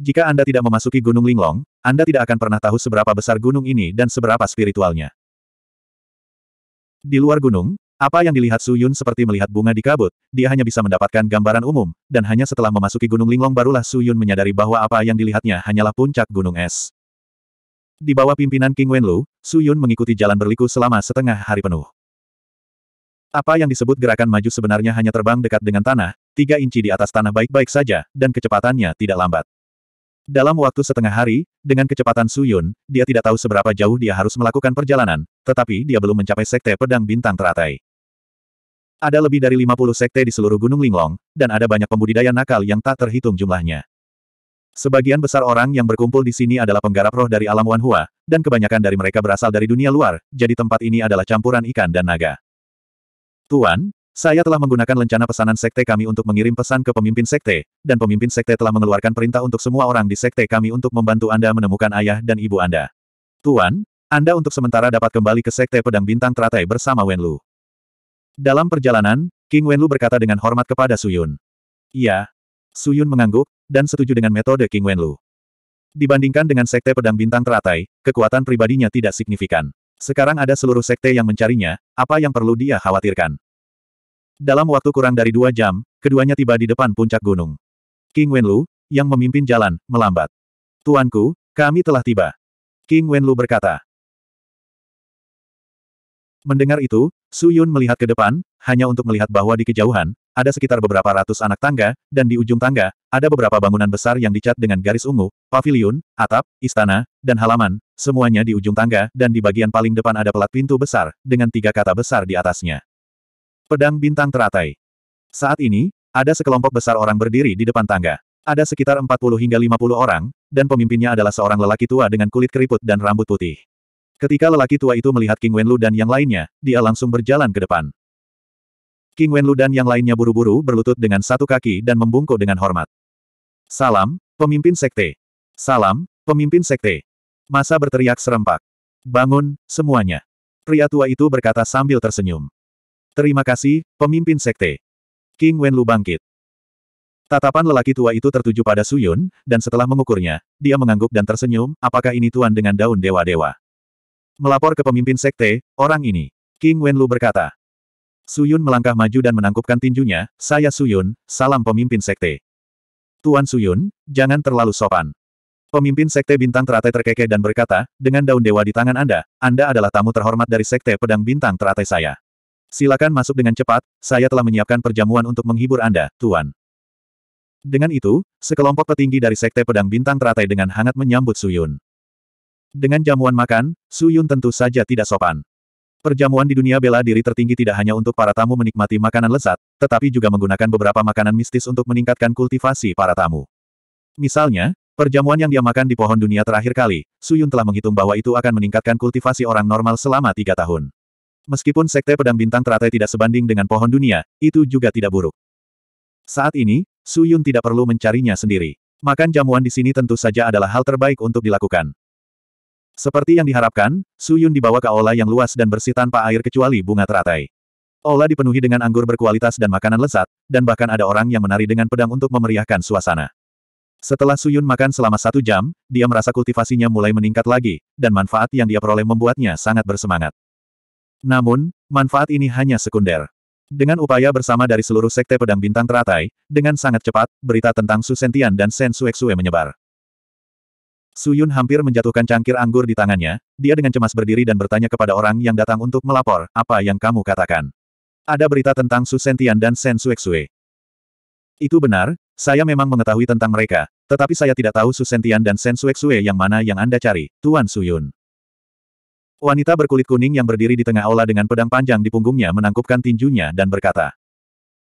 Jika Anda tidak memasuki Gunung Linglong, Anda tidak akan pernah tahu seberapa besar gunung ini dan seberapa spiritualnya. Di luar gunung, apa yang dilihat Su Yun seperti melihat bunga di kabut, dia hanya bisa mendapatkan gambaran umum, dan hanya setelah memasuki Gunung Linglong barulah Su Yun menyadari bahwa apa yang dilihatnya hanyalah puncak gunung es. Di bawah pimpinan King Wenlu, Su Yun mengikuti jalan berliku selama setengah hari penuh. Apa yang disebut gerakan maju sebenarnya hanya terbang dekat dengan tanah, tiga inci di atas tanah baik-baik saja, dan kecepatannya tidak lambat. Dalam waktu setengah hari, dengan kecepatan Suyun, dia tidak tahu seberapa jauh dia harus melakukan perjalanan, tetapi dia belum mencapai sekte pedang bintang teratai. Ada lebih dari 50 sekte di seluruh Gunung Linglong, dan ada banyak pembudidaya nakal yang tak terhitung jumlahnya. Sebagian besar orang yang berkumpul di sini adalah penggarap roh dari alam Wanhua, dan kebanyakan dari mereka berasal dari dunia luar, jadi tempat ini adalah campuran ikan dan naga. Tuan, saya telah menggunakan lencana pesanan sekte kami untuk mengirim pesan ke pemimpin sekte, dan pemimpin sekte telah mengeluarkan perintah untuk semua orang di sekte kami untuk membantu Anda menemukan ayah dan ibu Anda. Tuan, Anda untuk sementara dapat kembali ke sekte pedang bintang teratai bersama Wenlu. Dalam perjalanan, King Wenlu berkata dengan hormat kepada Suyun. Iya. Suyun mengangguk, dan setuju dengan metode King Wenlu. Dibandingkan dengan sekte pedang bintang teratai, kekuatan pribadinya tidak signifikan. Sekarang ada seluruh sekte yang mencarinya, apa yang perlu dia khawatirkan? Dalam waktu kurang dari dua jam, keduanya tiba di depan puncak gunung. King Wenlu, yang memimpin jalan, melambat. Tuanku, kami telah tiba. King Wenlu berkata. Mendengar itu, Su Yun melihat ke depan, hanya untuk melihat bahwa di kejauhan, ada sekitar beberapa ratus anak tangga, dan di ujung tangga, ada beberapa bangunan besar yang dicat dengan garis ungu, pavilion, atap, istana, dan halaman, semuanya di ujung tangga, dan di bagian paling depan ada pelat pintu besar, dengan tiga kata besar di atasnya. Pedang bintang teratai. Saat ini, ada sekelompok besar orang berdiri di depan tangga. Ada sekitar 40 hingga 50 orang, dan pemimpinnya adalah seorang lelaki tua dengan kulit keriput dan rambut putih. Ketika lelaki tua itu melihat King Wenlu dan yang lainnya, dia langsung berjalan ke depan. King Wenlu dan yang lainnya buru-buru berlutut dengan satu kaki dan membungkuk dengan hormat. Salam, pemimpin sekte. Salam, pemimpin sekte. Masa berteriak serempak. Bangun, semuanya. Pria tua itu berkata sambil tersenyum. Terima kasih, pemimpin sekte. King Wenlu bangkit. Tatapan lelaki tua itu tertuju pada Suyun, dan setelah mengukurnya, dia mengangguk dan tersenyum, apakah ini tuan dengan daun dewa-dewa? Melapor ke pemimpin sekte, orang ini. King Wenlu berkata. Suyun melangkah maju dan menangkupkan tinjunya, saya Suyun, salam pemimpin sekte. Tuan Suyun, jangan terlalu sopan. Pemimpin sekte bintang teratai terkekeh dan berkata, dengan daun dewa di tangan Anda, Anda adalah tamu terhormat dari sekte pedang bintang teratai saya. Silakan masuk dengan cepat, saya telah menyiapkan perjamuan untuk menghibur Anda, Tuan. Dengan itu, sekelompok petinggi dari Sekte Pedang Bintang teratai dengan hangat menyambut Suyun. Dengan jamuan makan, Suyun tentu saja tidak sopan. Perjamuan di dunia bela diri tertinggi tidak hanya untuk para tamu menikmati makanan lezat, tetapi juga menggunakan beberapa makanan mistis untuk meningkatkan kultivasi para tamu. Misalnya, perjamuan yang dia makan di pohon dunia terakhir kali, Suyun telah menghitung bahwa itu akan meningkatkan kultivasi orang normal selama tiga tahun. Meskipun Sekte Pedang Bintang teratai tidak sebanding dengan pohon dunia, itu juga tidak buruk. Saat ini, Su Yun tidak perlu mencarinya sendiri. Makan jamuan di sini tentu saja adalah hal terbaik untuk dilakukan. Seperti yang diharapkan, Su Yun dibawa ke aula yang luas dan bersih tanpa air kecuali bunga teratai. Ola dipenuhi dengan anggur berkualitas dan makanan lezat, dan bahkan ada orang yang menari dengan pedang untuk memeriahkan suasana. Setelah Su Yun makan selama satu jam, dia merasa kultivasinya mulai meningkat lagi, dan manfaat yang dia peroleh membuatnya sangat bersemangat. Namun, manfaat ini hanya sekunder. Dengan upaya bersama dari seluruh sekte pedang bintang teratai, dengan sangat cepat, berita tentang Su Sentian dan Sen Suexue menyebar. Su Yun hampir menjatuhkan cangkir anggur di tangannya, dia dengan cemas berdiri dan bertanya kepada orang yang datang untuk melapor, apa yang kamu katakan? Ada berita tentang Su Sentian dan Sen Suexue. Itu benar, saya memang mengetahui tentang mereka, tetapi saya tidak tahu Su Sentian dan Sen Suexue yang mana yang Anda cari, Tuan Su Yun." Wanita berkulit kuning yang berdiri di tengah aula dengan pedang panjang di punggungnya menangkupkan tinjunya dan berkata.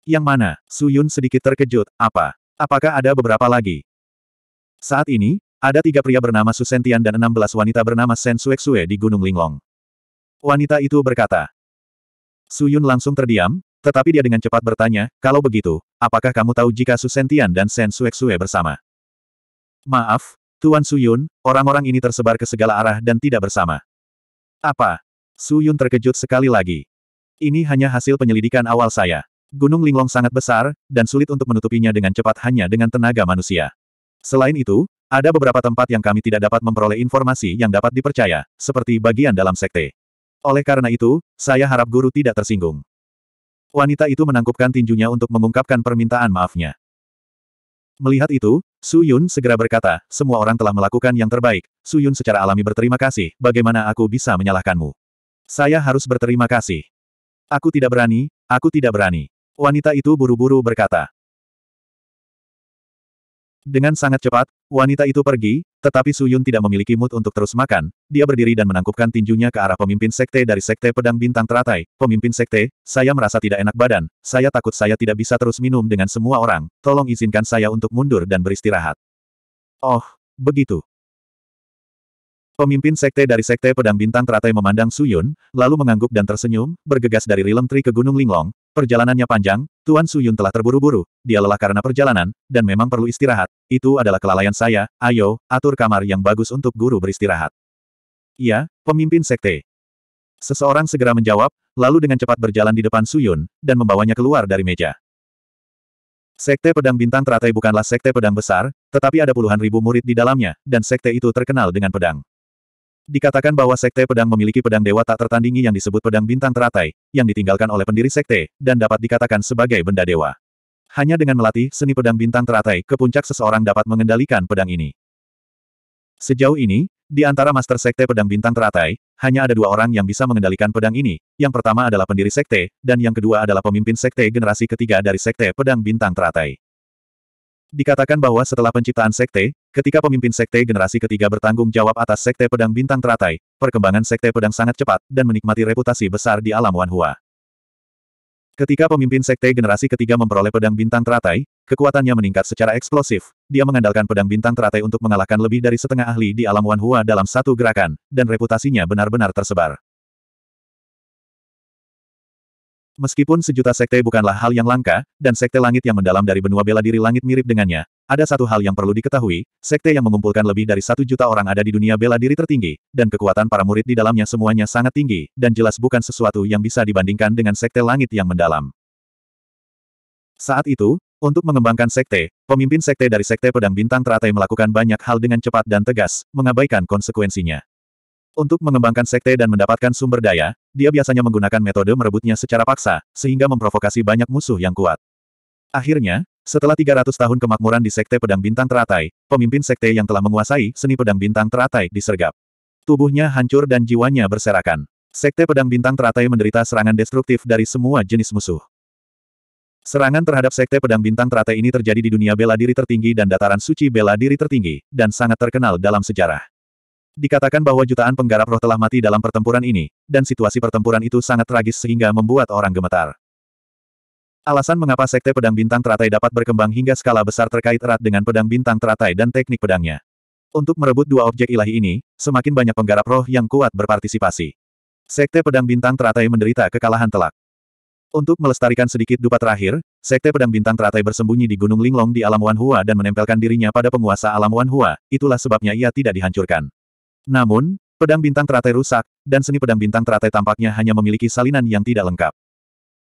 Yang mana? Su Yun sedikit terkejut, apa? Apakah ada beberapa lagi? Saat ini, ada tiga pria bernama Susentian dan enam belas wanita bernama Sen Suek Sue di Gunung Linglong. Wanita itu berkata. Su Yun langsung terdiam, tetapi dia dengan cepat bertanya, kalau begitu, apakah kamu tahu jika Susentian dan Sen Suek Sue bersama? Maaf, Tuan Su Yun, orang-orang ini tersebar ke segala arah dan tidak bersama. Apa? Su Yun terkejut sekali lagi. Ini hanya hasil penyelidikan awal saya. Gunung Linglong sangat besar, dan sulit untuk menutupinya dengan cepat hanya dengan tenaga manusia. Selain itu, ada beberapa tempat yang kami tidak dapat memperoleh informasi yang dapat dipercaya, seperti bagian dalam sekte. Oleh karena itu, saya harap guru tidak tersinggung. Wanita itu menangkupkan tinjunya untuk mengungkapkan permintaan maafnya. Melihat itu, Su Yun segera berkata, semua orang telah melakukan yang terbaik. Su Yun secara alami berterima kasih, bagaimana aku bisa menyalahkanmu? Saya harus berterima kasih. Aku tidak berani, aku tidak berani. Wanita itu buru-buru berkata. Dengan sangat cepat, wanita itu pergi, tetapi Su Yun tidak memiliki mood untuk terus makan, dia berdiri dan menangkupkan tinjunya ke arah pemimpin sekte dari sekte pedang bintang teratai. Pemimpin sekte, saya merasa tidak enak badan, saya takut saya tidak bisa terus minum dengan semua orang, tolong izinkan saya untuk mundur dan beristirahat. Oh, begitu. Pemimpin sekte dari sekte pedang bintang teratai memandang Su Yun, lalu mengangguk dan tersenyum, bergegas dari Rilem Tri ke Gunung Linglong, Perjalanannya panjang, Tuan Suyun telah terburu-buru, dia lelah karena perjalanan, dan memang perlu istirahat. Itu adalah kelalaian saya, ayo, atur kamar yang bagus untuk guru beristirahat. Iya, pemimpin sekte. Seseorang segera menjawab, lalu dengan cepat berjalan di depan Suyun, dan membawanya keluar dari meja. Sekte Pedang Bintang teratai bukanlah sekte pedang besar, tetapi ada puluhan ribu murid di dalamnya, dan sekte itu terkenal dengan pedang. Dikatakan bahwa Sekte Pedang memiliki pedang dewa tak tertandingi yang disebut pedang bintang teratai, yang ditinggalkan oleh pendiri Sekte, dan dapat dikatakan sebagai benda dewa. Hanya dengan melatih seni pedang bintang teratai ke puncak seseorang dapat mengendalikan pedang ini. Sejauh ini, di antara Master Sekte Pedang Bintang Teratai, hanya ada dua orang yang bisa mengendalikan pedang ini. Yang pertama adalah pendiri Sekte, dan yang kedua adalah pemimpin Sekte generasi ketiga dari Sekte Pedang Bintang Teratai. Dikatakan bahwa setelah penciptaan Sekte, Ketika pemimpin Sekte generasi ketiga bertanggung jawab atas Sekte Pedang Bintang Teratai, perkembangan Sekte Pedang sangat cepat, dan menikmati reputasi besar di alam Wan Hua. Ketika pemimpin Sekte generasi ketiga memperoleh pedang bintang teratai, kekuatannya meningkat secara eksplosif. Dia mengandalkan pedang bintang teratai untuk mengalahkan lebih dari setengah ahli di alam Wan Hua dalam satu gerakan, dan reputasinya benar-benar tersebar. Meskipun sejuta sekte bukanlah hal yang langka, dan sekte langit yang mendalam dari benua bela diri langit mirip dengannya, ada satu hal yang perlu diketahui, sekte yang mengumpulkan lebih dari satu juta orang ada di dunia bela diri tertinggi, dan kekuatan para murid di dalamnya semuanya sangat tinggi, dan jelas bukan sesuatu yang bisa dibandingkan dengan sekte langit yang mendalam. Saat itu, untuk mengembangkan sekte, pemimpin sekte dari sekte pedang bintang teratai melakukan banyak hal dengan cepat dan tegas, mengabaikan konsekuensinya. Untuk mengembangkan sekte dan mendapatkan sumber daya, dia biasanya menggunakan metode merebutnya secara paksa, sehingga memprovokasi banyak musuh yang kuat. Akhirnya, setelah 300 tahun kemakmuran di Sekte Pedang Bintang Teratai, pemimpin Sekte yang telah menguasai seni Pedang Bintang Teratai disergap. Tubuhnya hancur dan jiwanya berserakan. Sekte Pedang Bintang Teratai menderita serangan destruktif dari semua jenis musuh. Serangan terhadap Sekte Pedang Bintang Teratai ini terjadi di dunia bela diri tertinggi dan dataran suci bela diri tertinggi, dan sangat terkenal dalam sejarah. Dikatakan bahwa jutaan penggarap roh telah mati dalam pertempuran ini, dan situasi pertempuran itu sangat tragis sehingga membuat orang gemetar. Alasan mengapa Sekte Pedang Bintang Teratai dapat berkembang hingga skala besar terkait erat dengan pedang bintang teratai dan teknik pedangnya. Untuk merebut dua objek ilahi ini, semakin banyak penggarap roh yang kuat berpartisipasi. Sekte Pedang Bintang Teratai menderita kekalahan telak. Untuk melestarikan sedikit dupa terakhir, Sekte Pedang Bintang Teratai bersembunyi di Gunung Linglong di alam Hua dan menempelkan dirinya pada penguasa alam Hua. itulah sebabnya ia tidak dihancurkan. Namun, pedang bintang teratai rusak, dan seni pedang bintang teratai tampaknya hanya memiliki salinan yang tidak lengkap.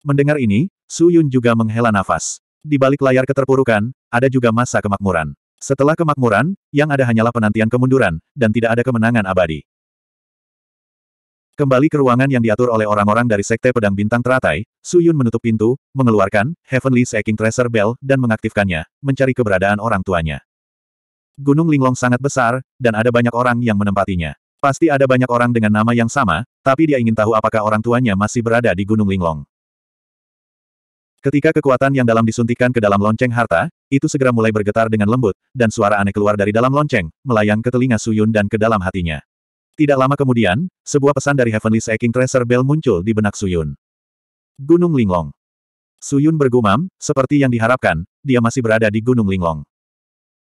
Mendengar ini, Su Yun juga menghela nafas. Di balik layar keterpurukan, ada juga masa kemakmuran. Setelah kemakmuran, yang ada hanyalah penantian kemunduran, dan tidak ada kemenangan abadi. Kembali ke ruangan yang diatur oleh orang-orang dari Sekte Pedang Bintang Teratai, Su Yun menutup pintu, mengeluarkan Heavenly Seeking Treasure Bell dan mengaktifkannya, mencari keberadaan orang tuanya. Gunung Linglong sangat besar, dan ada banyak orang yang menempatinya. Pasti ada banyak orang dengan nama yang sama, tapi dia ingin tahu apakah orang tuanya masih berada di Gunung Linglong. Ketika kekuatan yang dalam disuntikan ke dalam lonceng harta, itu segera mulai bergetar dengan lembut, dan suara aneh keluar dari dalam lonceng, melayang ke telinga Suyun dan ke dalam hatinya. Tidak lama kemudian, sebuah pesan dari Heavenly Seeking Tracer Bell muncul di benak Suyun. Gunung Linglong. Suyun bergumam, seperti yang diharapkan, dia masih berada di Gunung Linglong.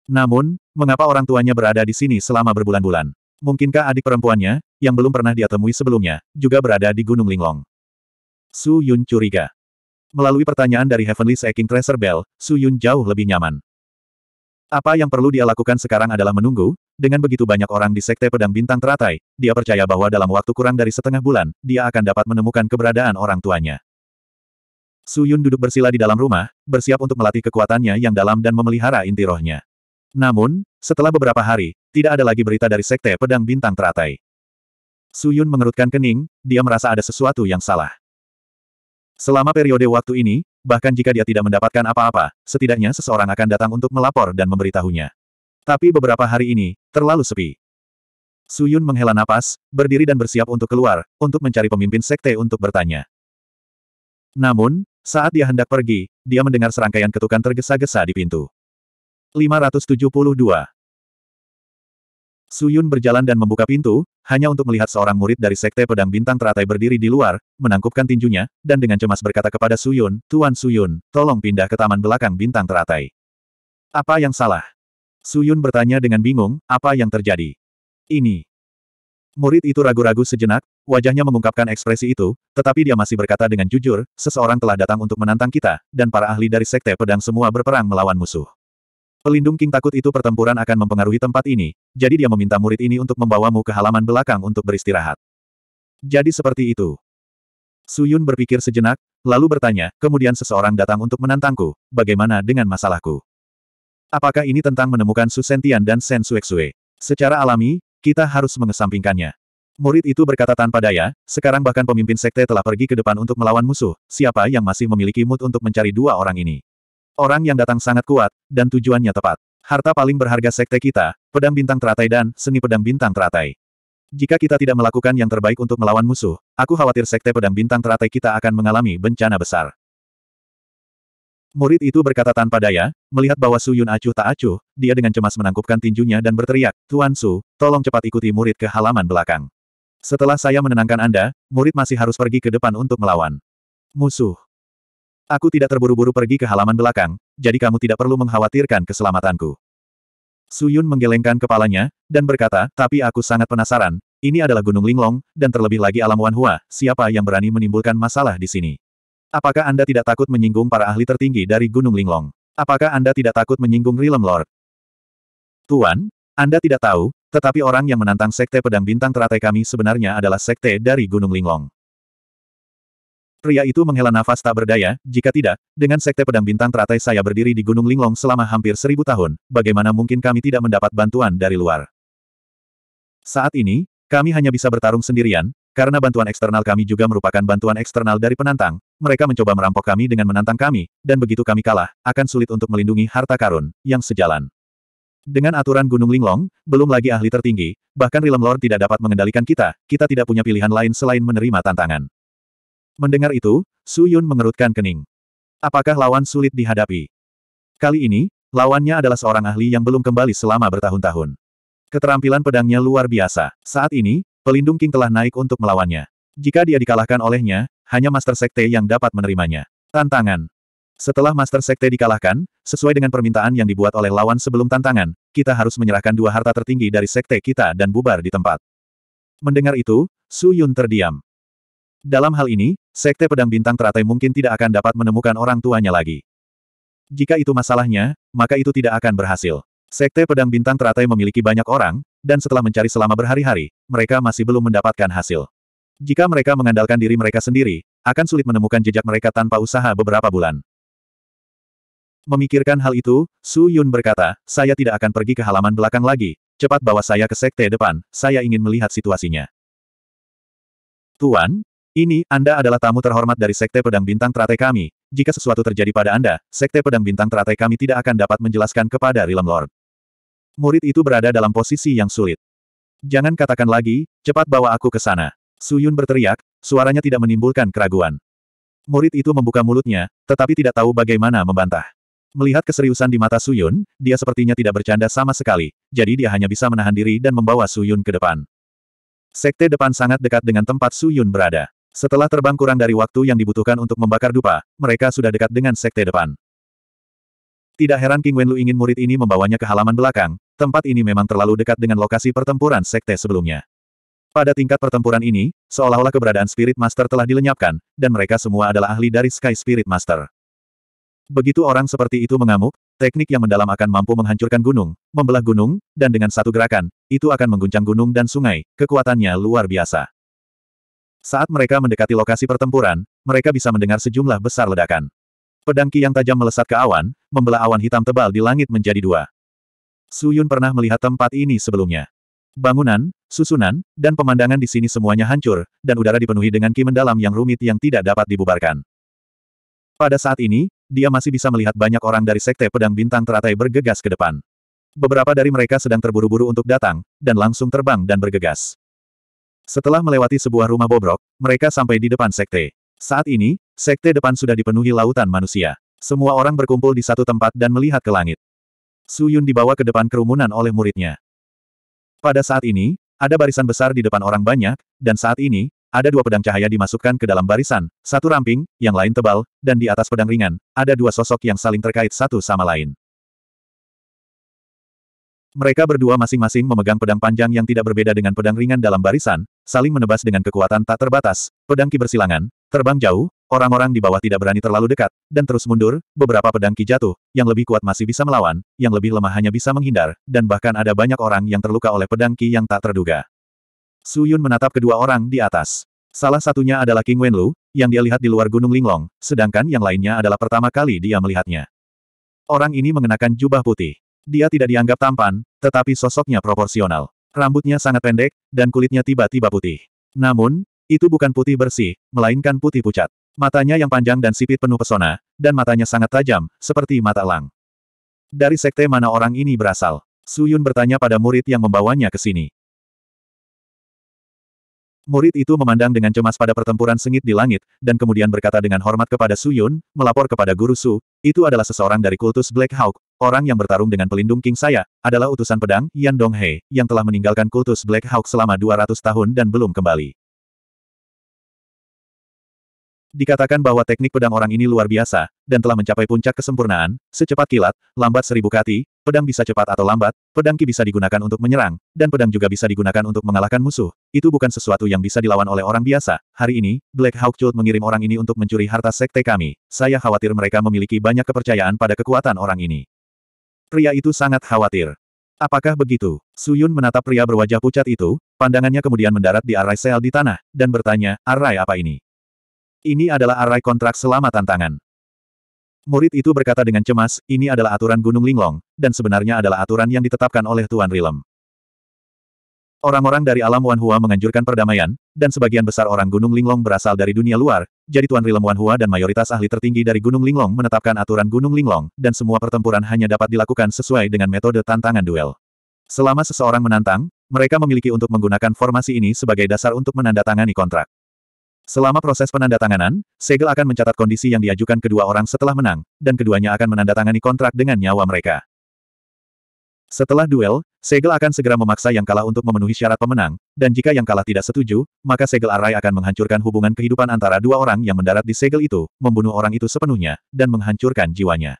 Namun, mengapa orang tuanya berada di sini selama berbulan-bulan? Mungkinkah adik perempuannya, yang belum pernah dia temui sebelumnya, juga berada di Gunung Linglong? Su Yun curiga. Melalui pertanyaan dari Heavenly Seeking Treasure Bell, Su Yun jauh lebih nyaman. Apa yang perlu dia lakukan sekarang adalah menunggu, dengan begitu banyak orang di Sekte Pedang Bintang teratai, dia percaya bahwa dalam waktu kurang dari setengah bulan, dia akan dapat menemukan keberadaan orang tuanya. Su Yun duduk bersila di dalam rumah, bersiap untuk melatih kekuatannya yang dalam dan memelihara inti rohnya. Namun, setelah beberapa hari, tidak ada lagi berita dari Sekte Pedang Bintang teratai. Su Yun mengerutkan kening, dia merasa ada sesuatu yang salah. Selama periode waktu ini, bahkan jika dia tidak mendapatkan apa-apa, setidaknya seseorang akan datang untuk melapor dan memberitahunya. Tapi beberapa hari ini, terlalu sepi. Suyun menghela napas, berdiri dan bersiap untuk keluar, untuk mencari pemimpin sekte untuk bertanya. Namun, saat dia hendak pergi, dia mendengar serangkaian ketukan tergesa-gesa di pintu. 572 Suyun berjalan dan membuka pintu, hanya untuk melihat seorang murid dari Sekte Pedang Bintang Teratai berdiri di luar, menangkupkan tinjunya, dan dengan cemas berkata kepada Suyun, Tuan Suyun, tolong pindah ke taman belakang Bintang Teratai. Apa yang salah? Suyun bertanya dengan bingung, apa yang terjadi? Ini. Murid itu ragu-ragu sejenak, wajahnya mengungkapkan ekspresi itu, tetapi dia masih berkata dengan jujur, seseorang telah datang untuk menantang kita, dan para ahli dari Sekte Pedang semua berperang melawan musuh. Pelindung King takut itu pertempuran akan mempengaruhi tempat ini, jadi dia meminta murid ini untuk membawamu ke halaman belakang untuk beristirahat. Jadi seperti itu. Suyun berpikir sejenak, lalu bertanya, kemudian seseorang datang untuk menantangku, bagaimana dengan masalahku? Apakah ini tentang menemukan Susentian dan Sen Suexue? Secara alami, kita harus mengesampingkannya. Murid itu berkata tanpa daya, sekarang bahkan pemimpin sekte telah pergi ke depan untuk melawan musuh, siapa yang masih memiliki mood untuk mencari dua orang ini? Orang yang datang sangat kuat, dan tujuannya tepat. Harta paling berharga sekte kita, pedang bintang teratai dan seni pedang bintang teratai. Jika kita tidak melakukan yang terbaik untuk melawan musuh, aku khawatir sekte pedang bintang teratai kita akan mengalami bencana besar. Murid itu berkata tanpa daya, melihat bahwa Su Yun acuh tak acuh, dia dengan cemas menangkupkan tinjunya dan berteriak, Tuan Su, tolong cepat ikuti murid ke halaman belakang. Setelah saya menenangkan Anda, murid masih harus pergi ke depan untuk melawan. Musuh. Aku tidak terburu-buru pergi ke halaman belakang, jadi kamu tidak perlu mengkhawatirkan keselamatanku. Suyun menggelengkan kepalanya, dan berkata, tapi aku sangat penasaran, ini adalah Gunung Linglong, dan terlebih lagi alam Wanhua, siapa yang berani menimbulkan masalah di sini? Apakah Anda tidak takut menyinggung para ahli tertinggi dari Gunung Linglong? Apakah Anda tidak takut menyinggung Realm Lord? Tuan, Anda tidak tahu, tetapi orang yang menantang Sekte Pedang Bintang Teratai kami sebenarnya adalah Sekte dari Gunung Linglong. Pria itu menghela nafas tak berdaya, jika tidak, dengan sekte pedang bintang teratai saya berdiri di Gunung Linglong selama hampir seribu tahun, bagaimana mungkin kami tidak mendapat bantuan dari luar? Saat ini, kami hanya bisa bertarung sendirian, karena bantuan eksternal kami juga merupakan bantuan eksternal dari penantang, mereka mencoba merampok kami dengan menantang kami, dan begitu kami kalah, akan sulit untuk melindungi harta karun, yang sejalan. Dengan aturan Gunung Linglong, belum lagi ahli tertinggi, bahkan Realm Lord tidak dapat mengendalikan kita, kita tidak punya pilihan lain selain menerima tantangan. Mendengar itu, Su Yun mengerutkan kening. Apakah lawan sulit dihadapi? Kali ini, lawannya adalah seorang ahli yang belum kembali selama bertahun-tahun. Keterampilan pedangnya luar biasa. Saat ini, pelindung King telah naik untuk melawannya. Jika dia dikalahkan olehnya, hanya Master Sekte yang dapat menerimanya. Tantangan. Setelah Master Sekte dikalahkan, sesuai dengan permintaan yang dibuat oleh lawan sebelum tantangan, kita harus menyerahkan dua harta tertinggi dari sekte kita dan bubar di tempat. Mendengar itu, Su Yun terdiam. Dalam hal ini, Sekte Pedang Bintang Teratai mungkin tidak akan dapat menemukan orang tuanya lagi. Jika itu masalahnya, maka itu tidak akan berhasil. Sekte Pedang Bintang Teratai memiliki banyak orang, dan setelah mencari selama berhari-hari, mereka masih belum mendapatkan hasil. Jika mereka mengandalkan diri mereka sendiri, akan sulit menemukan jejak mereka tanpa usaha beberapa bulan. Memikirkan hal itu, Su Yun berkata, saya tidak akan pergi ke halaman belakang lagi, cepat bawa saya ke sekte depan, saya ingin melihat situasinya. Tuan, ini, Anda adalah tamu terhormat dari Sekte Pedang Bintang Teratai kami. Jika sesuatu terjadi pada Anda, Sekte Pedang Bintang Teratai kami tidak akan dapat menjelaskan kepada Realm Lord. Murid itu berada dalam posisi yang sulit. Jangan katakan lagi, cepat bawa aku ke sana. Suyun berteriak, suaranya tidak menimbulkan keraguan. Murid itu membuka mulutnya, tetapi tidak tahu bagaimana membantah. Melihat keseriusan di mata Suyun, dia sepertinya tidak bercanda sama sekali, jadi dia hanya bisa menahan diri dan membawa Suyun ke depan. Sekte depan sangat dekat dengan tempat Suyun berada. Setelah terbang kurang dari waktu yang dibutuhkan untuk membakar dupa, mereka sudah dekat dengan sekte depan. Tidak heran King Wenlu ingin murid ini membawanya ke halaman belakang, tempat ini memang terlalu dekat dengan lokasi pertempuran sekte sebelumnya. Pada tingkat pertempuran ini, seolah-olah keberadaan Spirit Master telah dilenyapkan, dan mereka semua adalah ahli dari Sky Spirit Master. Begitu orang seperti itu mengamuk, teknik yang mendalam akan mampu menghancurkan gunung, membelah gunung, dan dengan satu gerakan, itu akan mengguncang gunung dan sungai, kekuatannya luar biasa. Saat mereka mendekati lokasi pertempuran, mereka bisa mendengar sejumlah besar ledakan. Pedang Ki yang tajam melesat ke awan, membelah awan hitam tebal di langit menjadi dua. Su Yun pernah melihat tempat ini sebelumnya. Bangunan, susunan, dan pemandangan di sini semuanya hancur, dan udara dipenuhi dengan ki mendalam yang rumit yang tidak dapat dibubarkan. Pada saat ini, dia masih bisa melihat banyak orang dari Sekte Pedang Bintang Teratai bergegas ke depan. Beberapa dari mereka sedang terburu-buru untuk datang, dan langsung terbang dan bergegas. Setelah melewati sebuah rumah bobrok, mereka sampai di depan sekte. Saat ini, sekte depan sudah dipenuhi lautan manusia. Semua orang berkumpul di satu tempat dan melihat ke langit. Su Yun dibawa ke depan kerumunan oleh muridnya. Pada saat ini, ada barisan besar di depan orang banyak, dan saat ini, ada dua pedang cahaya dimasukkan ke dalam barisan, satu ramping, yang lain tebal, dan di atas pedang ringan, ada dua sosok yang saling terkait satu sama lain. Mereka berdua masing-masing memegang pedang panjang yang tidak berbeda dengan pedang ringan dalam barisan, saling menebas dengan kekuatan tak terbatas, pedang ki bersilangan, terbang jauh, orang-orang di bawah tidak berani terlalu dekat, dan terus mundur, beberapa pedang ki jatuh, yang lebih kuat masih bisa melawan, yang lebih lemah hanya bisa menghindar, dan bahkan ada banyak orang yang terluka oleh pedang ki yang tak terduga. Su Yun menatap kedua orang di atas. Salah satunya adalah King Wenlu, yang dia lihat di luar Gunung Linglong, sedangkan yang lainnya adalah pertama kali dia melihatnya. Orang ini mengenakan jubah putih. Dia tidak dianggap tampan, tetapi sosoknya proporsional. Rambutnya sangat pendek, dan kulitnya tiba-tiba putih. Namun, itu bukan putih bersih, melainkan putih pucat. Matanya yang panjang dan sipit penuh pesona, dan matanya sangat tajam, seperti mata elang. Dari sekte mana orang ini berasal? Suyun bertanya pada murid yang membawanya ke sini. Murid itu memandang dengan cemas pada pertempuran sengit di langit, dan kemudian berkata dengan hormat kepada Su Yun, melapor kepada Guru Su, itu adalah seseorang dari kultus Black Hawk, orang yang bertarung dengan pelindung King saya, adalah utusan pedang, Yan Donghe, yang telah meninggalkan kultus Black Hawk selama 200 tahun dan belum kembali. Dikatakan bahwa teknik pedang orang ini luar biasa, dan telah mencapai puncak kesempurnaan, secepat kilat, lambat seribu kati, pedang bisa cepat atau lambat, pedang ki bisa digunakan untuk menyerang, dan pedang juga bisa digunakan untuk mengalahkan musuh. Itu bukan sesuatu yang bisa dilawan oleh orang biasa. Hari ini, Black Hawk Chult mengirim orang ini untuk mencuri harta sekte kami. Saya khawatir mereka memiliki banyak kepercayaan pada kekuatan orang ini. Pria itu sangat khawatir. Apakah begitu? Suyun menatap pria berwajah pucat itu, pandangannya kemudian mendarat di arai sel di tanah, dan bertanya, arai apa ini? Ini adalah arai kontrak selama tantangan. Murid itu berkata dengan cemas, ini adalah aturan Gunung Linglong, dan sebenarnya adalah aturan yang ditetapkan oleh Tuan Rilem. Orang-orang dari alam Wanhua menganjurkan perdamaian, dan sebagian besar orang Gunung Linglong berasal dari dunia luar, jadi Tuan Rilem Wanhua dan mayoritas ahli tertinggi dari Gunung Linglong menetapkan aturan Gunung Linglong, dan semua pertempuran hanya dapat dilakukan sesuai dengan metode tantangan duel. Selama seseorang menantang, mereka memiliki untuk menggunakan formasi ini sebagai dasar untuk menandatangani kontrak. Selama proses penandatanganan, segel akan mencatat kondisi yang diajukan kedua orang setelah menang, dan keduanya akan menandatangani kontrak dengan nyawa mereka. Setelah duel, segel akan segera memaksa yang kalah untuk memenuhi syarat pemenang, dan jika yang kalah tidak setuju, maka segel arai akan menghancurkan hubungan kehidupan antara dua orang yang mendarat di segel itu, membunuh orang itu sepenuhnya, dan menghancurkan jiwanya.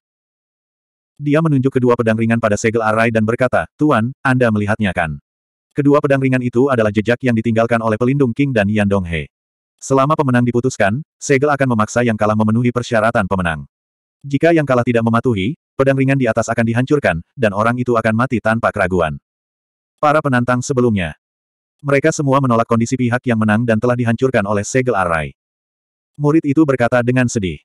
Dia menunjuk kedua pedang ringan pada segel arai dan berkata, Tuan, Anda melihatnya kan? Kedua pedang ringan itu adalah jejak yang ditinggalkan oleh pelindung King dan Yan Donghe. Selama pemenang diputuskan, segel akan memaksa yang kalah memenuhi persyaratan pemenang. Jika yang kalah tidak mematuhi, pedang ringan di atas akan dihancurkan, dan orang itu akan mati tanpa keraguan. Para penantang sebelumnya. Mereka semua menolak kondisi pihak yang menang dan telah dihancurkan oleh segel arai. Murid itu berkata dengan sedih.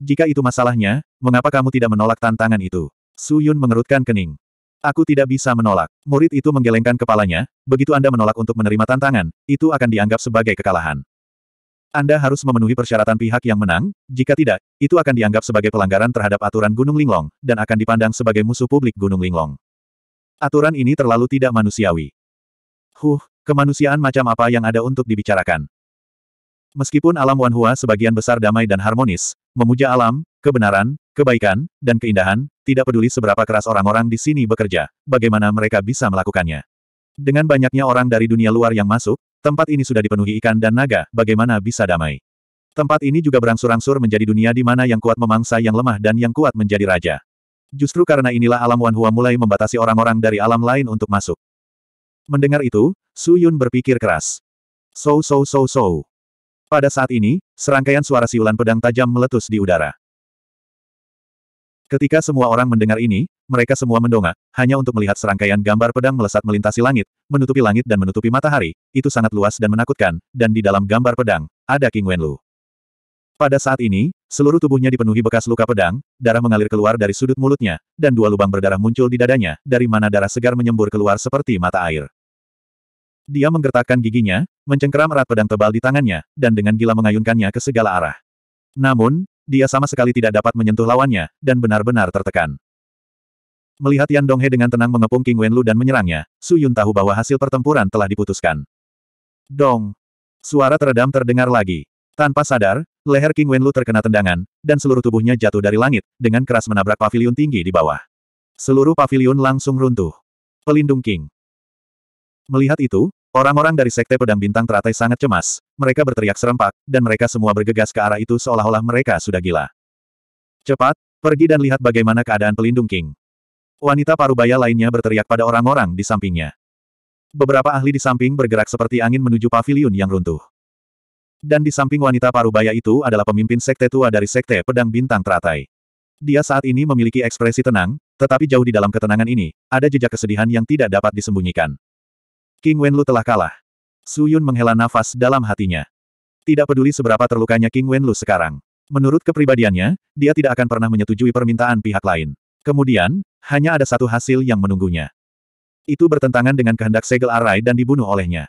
Jika itu masalahnya, mengapa kamu tidak menolak tantangan itu? Su Yun mengerutkan kening. Aku tidak bisa menolak. Murid itu menggelengkan kepalanya, begitu Anda menolak untuk menerima tantangan, itu akan dianggap sebagai kekalahan. Anda harus memenuhi persyaratan pihak yang menang, jika tidak, itu akan dianggap sebagai pelanggaran terhadap aturan Gunung Linglong, dan akan dipandang sebagai musuh publik Gunung Linglong. Aturan ini terlalu tidak manusiawi. Huh, kemanusiaan macam apa yang ada untuk dibicarakan? Meskipun alam Wanhua sebagian besar damai dan harmonis, memuja alam, kebenaran, kebaikan, dan keindahan, tidak peduli seberapa keras orang-orang di sini bekerja, bagaimana mereka bisa melakukannya. Dengan banyaknya orang dari dunia luar yang masuk, Tempat ini sudah dipenuhi ikan dan naga, bagaimana bisa damai? Tempat ini juga berangsur-angsur menjadi dunia di mana yang kuat memangsa yang lemah dan yang kuat menjadi raja. Justru karena inilah alam Wanhua mulai membatasi orang-orang dari alam lain untuk masuk. Mendengar itu, Su Yun berpikir keras. So so so so. Pada saat ini, serangkaian suara siulan pedang tajam meletus di udara. Ketika semua orang mendengar ini, mereka semua mendongak, hanya untuk melihat serangkaian gambar pedang melesat melintasi langit, menutupi langit dan menutupi matahari, itu sangat luas dan menakutkan, dan di dalam gambar pedang, ada King Wenlu. Pada saat ini, seluruh tubuhnya dipenuhi bekas luka pedang, darah mengalir keluar dari sudut mulutnya, dan dua lubang berdarah muncul di dadanya, dari mana darah segar menyembur keluar seperti mata air. Dia menggertakkan giginya, mencengkeram erat pedang tebal di tangannya, dan dengan gila mengayunkannya ke segala arah. Namun, dia sama sekali tidak dapat menyentuh lawannya, dan benar-benar tertekan. Melihat Yan Donghe dengan tenang mengepung King Wenlu dan menyerangnya, Su Yun tahu bahwa hasil pertempuran telah diputuskan. Dong! Suara teredam terdengar lagi. Tanpa sadar, leher King Wenlu terkena tendangan, dan seluruh tubuhnya jatuh dari langit, dengan keras menabrak pavilion tinggi di bawah. Seluruh pavilion langsung runtuh. Pelindung King. Melihat itu, Orang-orang dari Sekte Pedang Bintang teratai sangat cemas, mereka berteriak serempak, dan mereka semua bergegas ke arah itu seolah-olah mereka sudah gila. Cepat, pergi dan lihat bagaimana keadaan pelindung King. Wanita parubaya lainnya berteriak pada orang-orang di sampingnya. Beberapa ahli di samping bergerak seperti angin menuju pavilion yang runtuh. Dan di samping wanita parubaya itu adalah pemimpin sekte tua dari sekte pedang bintang teratai. Dia saat ini memiliki ekspresi tenang, tetapi jauh di dalam ketenangan ini, ada jejak kesedihan yang tidak dapat disembunyikan. King Wenlu telah kalah. Su Yun menghela nafas dalam hatinya. Tidak peduli seberapa terlukanya King Wenlu sekarang. Menurut kepribadiannya, dia tidak akan pernah menyetujui permintaan pihak lain. Kemudian, hanya ada satu hasil yang menunggunya. Itu bertentangan dengan kehendak segel Arai dan dibunuh olehnya.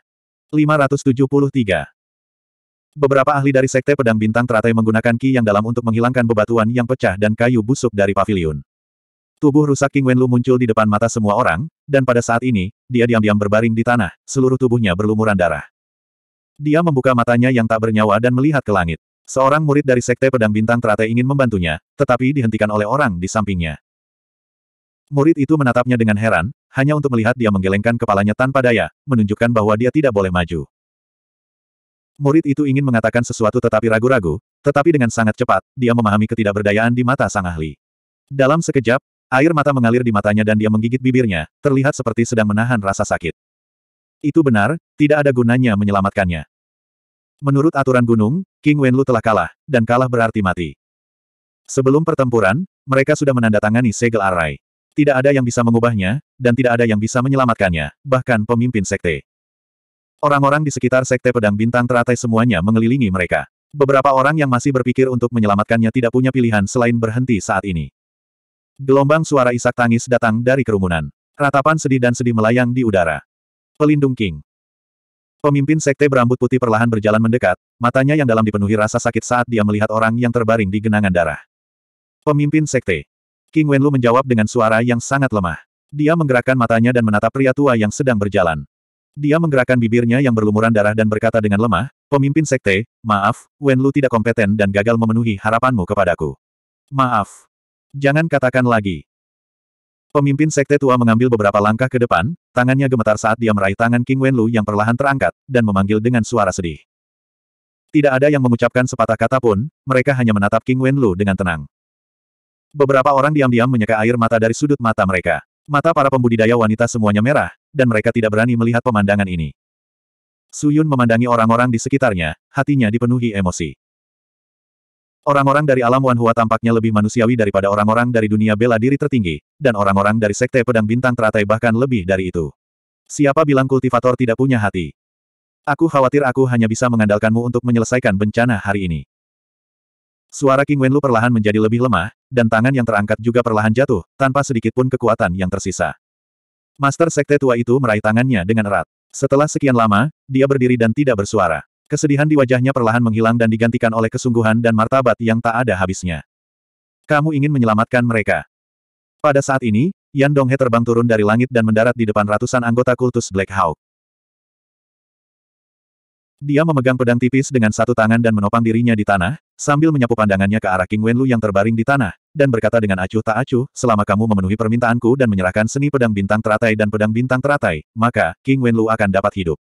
573 Beberapa ahli dari Sekte Pedang Bintang teratai menggunakan ki yang dalam untuk menghilangkan bebatuan yang pecah dan kayu busuk dari pavilion. Tubuh rusak King Wenlu muncul di depan mata semua orang, dan pada saat ini, dia diam-diam berbaring di tanah, seluruh tubuhnya berlumuran darah. Dia membuka matanya yang tak bernyawa dan melihat ke langit. Seorang murid dari Sekte Pedang Bintang Teratai ingin membantunya, tetapi dihentikan oleh orang di sampingnya. Murid itu menatapnya dengan heran, hanya untuk melihat dia menggelengkan kepalanya tanpa daya, menunjukkan bahwa dia tidak boleh maju. Murid itu ingin mengatakan sesuatu tetapi ragu-ragu, tetapi dengan sangat cepat, dia memahami ketidakberdayaan di mata Sang Ahli. Dalam sekejap, Air mata mengalir di matanya dan dia menggigit bibirnya, terlihat seperti sedang menahan rasa sakit. Itu benar, tidak ada gunanya menyelamatkannya. Menurut aturan gunung, King Wenlu telah kalah, dan kalah berarti mati. Sebelum pertempuran, mereka sudah menandatangani segel arai. Tidak ada yang bisa mengubahnya, dan tidak ada yang bisa menyelamatkannya, bahkan pemimpin sekte. Orang-orang di sekitar sekte pedang bintang teratai semuanya mengelilingi mereka. Beberapa orang yang masih berpikir untuk menyelamatkannya tidak punya pilihan selain berhenti saat ini. Gelombang suara isak tangis datang dari kerumunan. Ratapan sedih dan sedih melayang di udara. Pelindung King. Pemimpin sekte berambut putih perlahan berjalan mendekat, matanya yang dalam dipenuhi rasa sakit saat dia melihat orang yang terbaring di genangan darah. Pemimpin sekte. King Wenlu menjawab dengan suara yang sangat lemah. Dia menggerakkan matanya dan menatap pria tua yang sedang berjalan. Dia menggerakkan bibirnya yang berlumuran darah dan berkata dengan lemah, Pemimpin sekte, maaf, Wenlu tidak kompeten dan gagal memenuhi harapanmu kepadaku. Maaf. Jangan katakan lagi. Pemimpin sekte tua mengambil beberapa langkah ke depan, tangannya gemetar saat dia meraih tangan King Wenlu yang perlahan terangkat, dan memanggil dengan suara sedih. Tidak ada yang mengucapkan sepatah kata pun, mereka hanya menatap King Wenlu dengan tenang. Beberapa orang diam-diam menyeka air mata dari sudut mata mereka. Mata para pembudidaya wanita semuanya merah, dan mereka tidak berani melihat pemandangan ini. Suyun memandangi orang-orang di sekitarnya, hatinya dipenuhi emosi. Orang-orang dari alam Wanhua tampaknya lebih manusiawi daripada orang-orang dari dunia bela diri tertinggi, dan orang-orang dari sekte pedang bintang teratai bahkan lebih dari itu. Siapa bilang kultivator tidak punya hati? Aku khawatir aku hanya bisa mengandalkanmu untuk menyelesaikan bencana hari ini. Suara King Wenlu perlahan menjadi lebih lemah, dan tangan yang terangkat juga perlahan jatuh, tanpa sedikit pun kekuatan yang tersisa. Master Sekte tua itu meraih tangannya dengan erat. Setelah sekian lama, dia berdiri dan tidak bersuara. Kesedihan di wajahnya perlahan menghilang dan digantikan oleh kesungguhan dan martabat yang tak ada habisnya. Kamu ingin menyelamatkan mereka. Pada saat ini, Yan Donghe terbang turun dari langit dan mendarat di depan ratusan anggota kultus Black Hawk. Dia memegang pedang tipis dengan satu tangan dan menopang dirinya di tanah, sambil menyapu pandangannya ke arah King Wenlu yang terbaring di tanah, dan berkata dengan acuh tak acuh, selama kamu memenuhi permintaanku dan menyerahkan seni pedang bintang teratai dan pedang bintang teratai, maka, King Wenlu akan dapat hidup.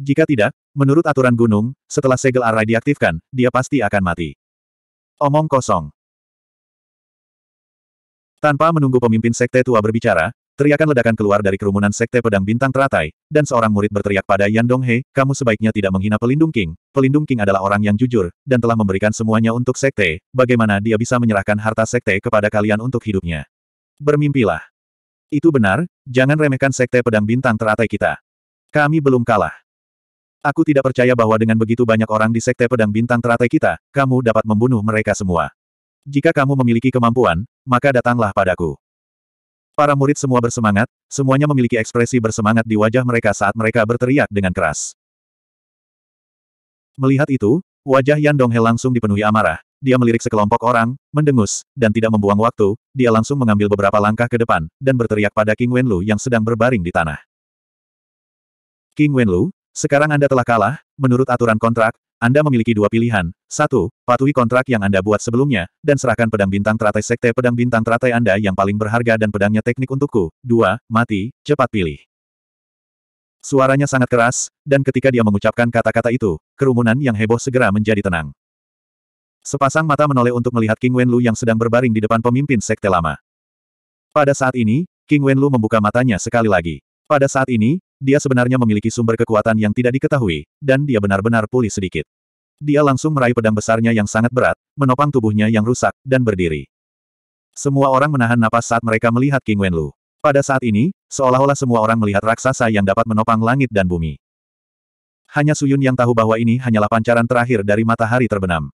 Jika tidak, menurut aturan gunung, setelah segel arai diaktifkan, dia pasti akan mati. Omong kosong. Tanpa menunggu pemimpin sekte tua berbicara, teriakan ledakan keluar dari kerumunan sekte pedang bintang teratai, dan seorang murid berteriak pada Yan Donghe, kamu sebaiknya tidak menghina pelindung King. Pelindung King adalah orang yang jujur, dan telah memberikan semuanya untuk sekte, bagaimana dia bisa menyerahkan harta sekte kepada kalian untuk hidupnya. Bermimpilah. Itu benar, jangan remehkan sekte pedang bintang teratai kita. Kami belum kalah. Aku tidak percaya bahwa dengan begitu banyak orang di Sekte Pedang Bintang Teratai kita, kamu dapat membunuh mereka semua. Jika kamu memiliki kemampuan, maka datanglah padaku. Para murid semua bersemangat, semuanya memiliki ekspresi bersemangat di wajah mereka saat mereka berteriak dengan keras. Melihat itu, wajah Yan Donghe langsung dipenuhi amarah. Dia melirik sekelompok orang, mendengus, dan tidak membuang waktu, dia langsung mengambil beberapa langkah ke depan, dan berteriak pada King Wenlu yang sedang berbaring di tanah. King Wenlu, sekarang Anda telah kalah, menurut aturan kontrak, Anda memiliki dua pilihan. Satu, patuhi kontrak yang Anda buat sebelumnya, dan serahkan pedang bintang teratai sekte pedang bintang teratai Anda yang paling berharga dan pedangnya teknik untukku. Dua, mati, cepat pilih. Suaranya sangat keras, dan ketika dia mengucapkan kata-kata itu, kerumunan yang heboh segera menjadi tenang. Sepasang mata menoleh untuk melihat King Wenlu yang sedang berbaring di depan pemimpin sekte lama. Pada saat ini, King Wenlu membuka matanya sekali lagi. Pada saat ini, dia sebenarnya memiliki sumber kekuatan yang tidak diketahui, dan dia benar-benar pulih sedikit. Dia langsung meraih pedang besarnya yang sangat berat, menopang tubuhnya yang rusak, dan berdiri. Semua orang menahan napas saat mereka melihat King Wenlu. Pada saat ini, seolah-olah semua orang melihat raksasa yang dapat menopang langit dan bumi. Hanya Suyun yang tahu bahwa ini hanyalah pancaran terakhir dari matahari terbenam.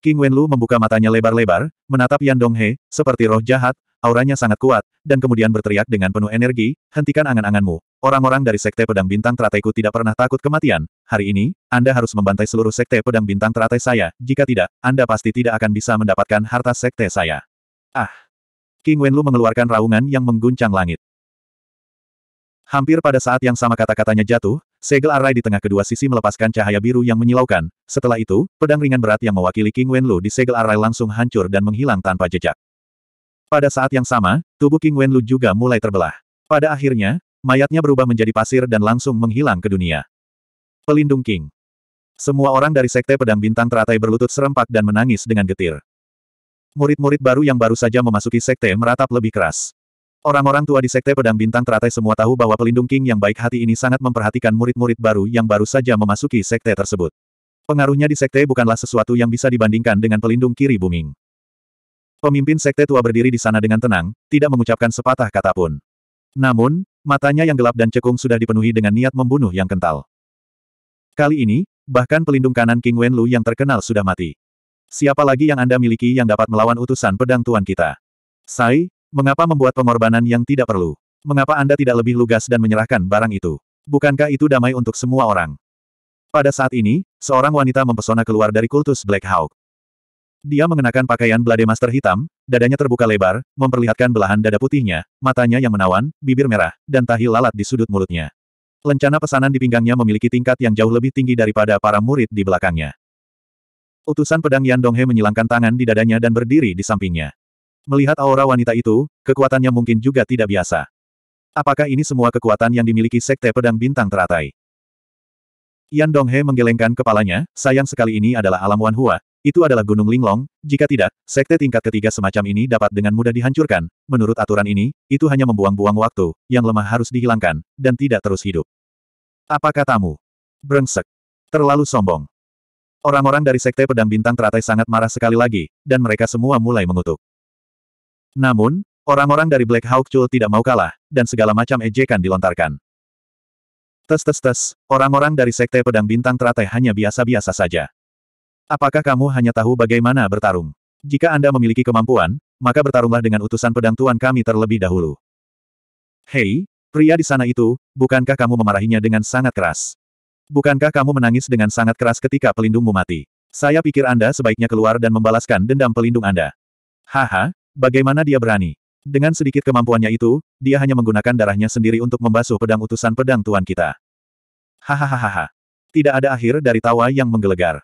King Wenlu membuka matanya lebar-lebar, menatap Yan Donghe, seperti roh jahat, Auranya sangat kuat, dan kemudian berteriak dengan penuh energi, hentikan angan-anganmu. Orang-orang dari Sekte Pedang Bintang Teratai-ku tidak pernah takut kematian. Hari ini, Anda harus membantai seluruh Sekte Pedang Bintang Teratai saya. Jika tidak, Anda pasti tidak akan bisa mendapatkan harta Sekte saya. Ah! King Wenlu mengeluarkan raungan yang mengguncang langit. Hampir pada saat yang sama kata-katanya jatuh, segel arai di tengah kedua sisi melepaskan cahaya biru yang menyilaukan. Setelah itu, pedang ringan berat yang mewakili King Wenlu di segel arai langsung hancur dan menghilang tanpa jejak. Pada saat yang sama, tubuh King Wenlu juga mulai terbelah. Pada akhirnya, mayatnya berubah menjadi pasir dan langsung menghilang ke dunia. Pelindung King. Semua orang dari Sekte Pedang Bintang teratai berlutut serempak dan menangis dengan getir. Murid-murid baru yang baru saja memasuki Sekte meratap lebih keras. Orang-orang tua di Sekte Pedang Bintang teratai semua tahu bahwa pelindung King yang baik hati ini sangat memperhatikan murid-murid baru yang baru saja memasuki Sekte tersebut. Pengaruhnya di Sekte bukanlah sesuatu yang bisa dibandingkan dengan pelindung kiri booming. Pemimpin sekte tua berdiri di sana dengan tenang, tidak mengucapkan sepatah kata pun. Namun, matanya yang gelap dan cekung sudah dipenuhi dengan niat membunuh yang kental. Kali ini, bahkan pelindung kanan King Wenlu yang terkenal sudah mati. Siapa lagi yang Anda miliki yang dapat melawan utusan pedang tuan kita? Sai, mengapa membuat pengorbanan yang tidak perlu? Mengapa Anda tidak lebih lugas dan menyerahkan barang itu? Bukankah itu damai untuk semua orang? Pada saat ini, seorang wanita mempesona keluar dari kultus Black Hawk. Dia mengenakan pakaian Blade master hitam, dadanya terbuka lebar, memperlihatkan belahan dada putihnya, matanya yang menawan, bibir merah, dan tahi lalat di sudut mulutnya. Lencana pesanan di pinggangnya memiliki tingkat yang jauh lebih tinggi daripada para murid di belakangnya. Utusan pedang Yan Donghe menyilangkan tangan di dadanya dan berdiri di sampingnya. Melihat aura wanita itu, kekuatannya mungkin juga tidak biasa. Apakah ini semua kekuatan yang dimiliki Sekte Pedang Bintang Teratai? Yan Donghe menggelengkan kepalanya, sayang sekali ini adalah alam Wanhua, itu adalah Gunung Linglong, jika tidak, sekte tingkat ketiga semacam ini dapat dengan mudah dihancurkan. Menurut aturan ini, itu hanya membuang-buang waktu, yang lemah harus dihilangkan, dan tidak terus hidup. Apa katamu? Brengsek. Terlalu sombong. Orang-orang dari sekte pedang bintang teratai sangat marah sekali lagi, dan mereka semua mulai mengutuk. Namun, orang-orang dari Black Hawk Chul tidak mau kalah, dan segala macam ejekan dilontarkan. Tes tes tes, orang-orang dari sekte pedang bintang teratai hanya biasa-biasa saja. Apakah kamu hanya tahu bagaimana bertarung? Jika Anda memiliki kemampuan, maka bertarunglah dengan utusan pedang tuan kami terlebih dahulu. Hei, pria di sana itu, bukankah kamu memarahinya dengan sangat keras? Bukankah kamu menangis dengan sangat keras ketika pelindungmu mati? Saya pikir Anda sebaiknya keluar dan membalaskan dendam pelindung Anda. Haha, bagaimana dia berani? Dengan sedikit kemampuannya itu, dia hanya menggunakan darahnya sendiri untuk membasuh pedang utusan pedang tuan kita. Hahaha. Tidak ada akhir dari tawa yang menggelegar.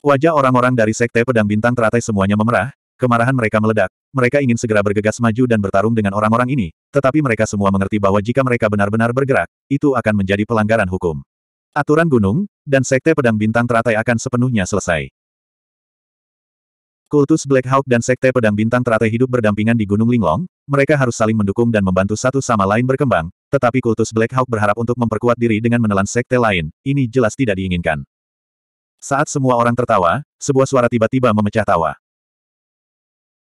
Wajah orang-orang dari Sekte Pedang Bintang teratai semuanya memerah, kemarahan mereka meledak, mereka ingin segera bergegas maju dan bertarung dengan orang-orang ini, tetapi mereka semua mengerti bahwa jika mereka benar-benar bergerak, itu akan menjadi pelanggaran hukum. Aturan gunung, dan Sekte Pedang Bintang teratai akan sepenuhnya selesai. Kultus Black Hawk dan Sekte Pedang Bintang teratai hidup berdampingan di Gunung Linglong, mereka harus saling mendukung dan membantu satu sama lain berkembang, tetapi kultus Black Hawk berharap untuk memperkuat diri dengan menelan sekte lain, ini jelas tidak diinginkan. Saat semua orang tertawa, sebuah suara tiba-tiba memecah tawa.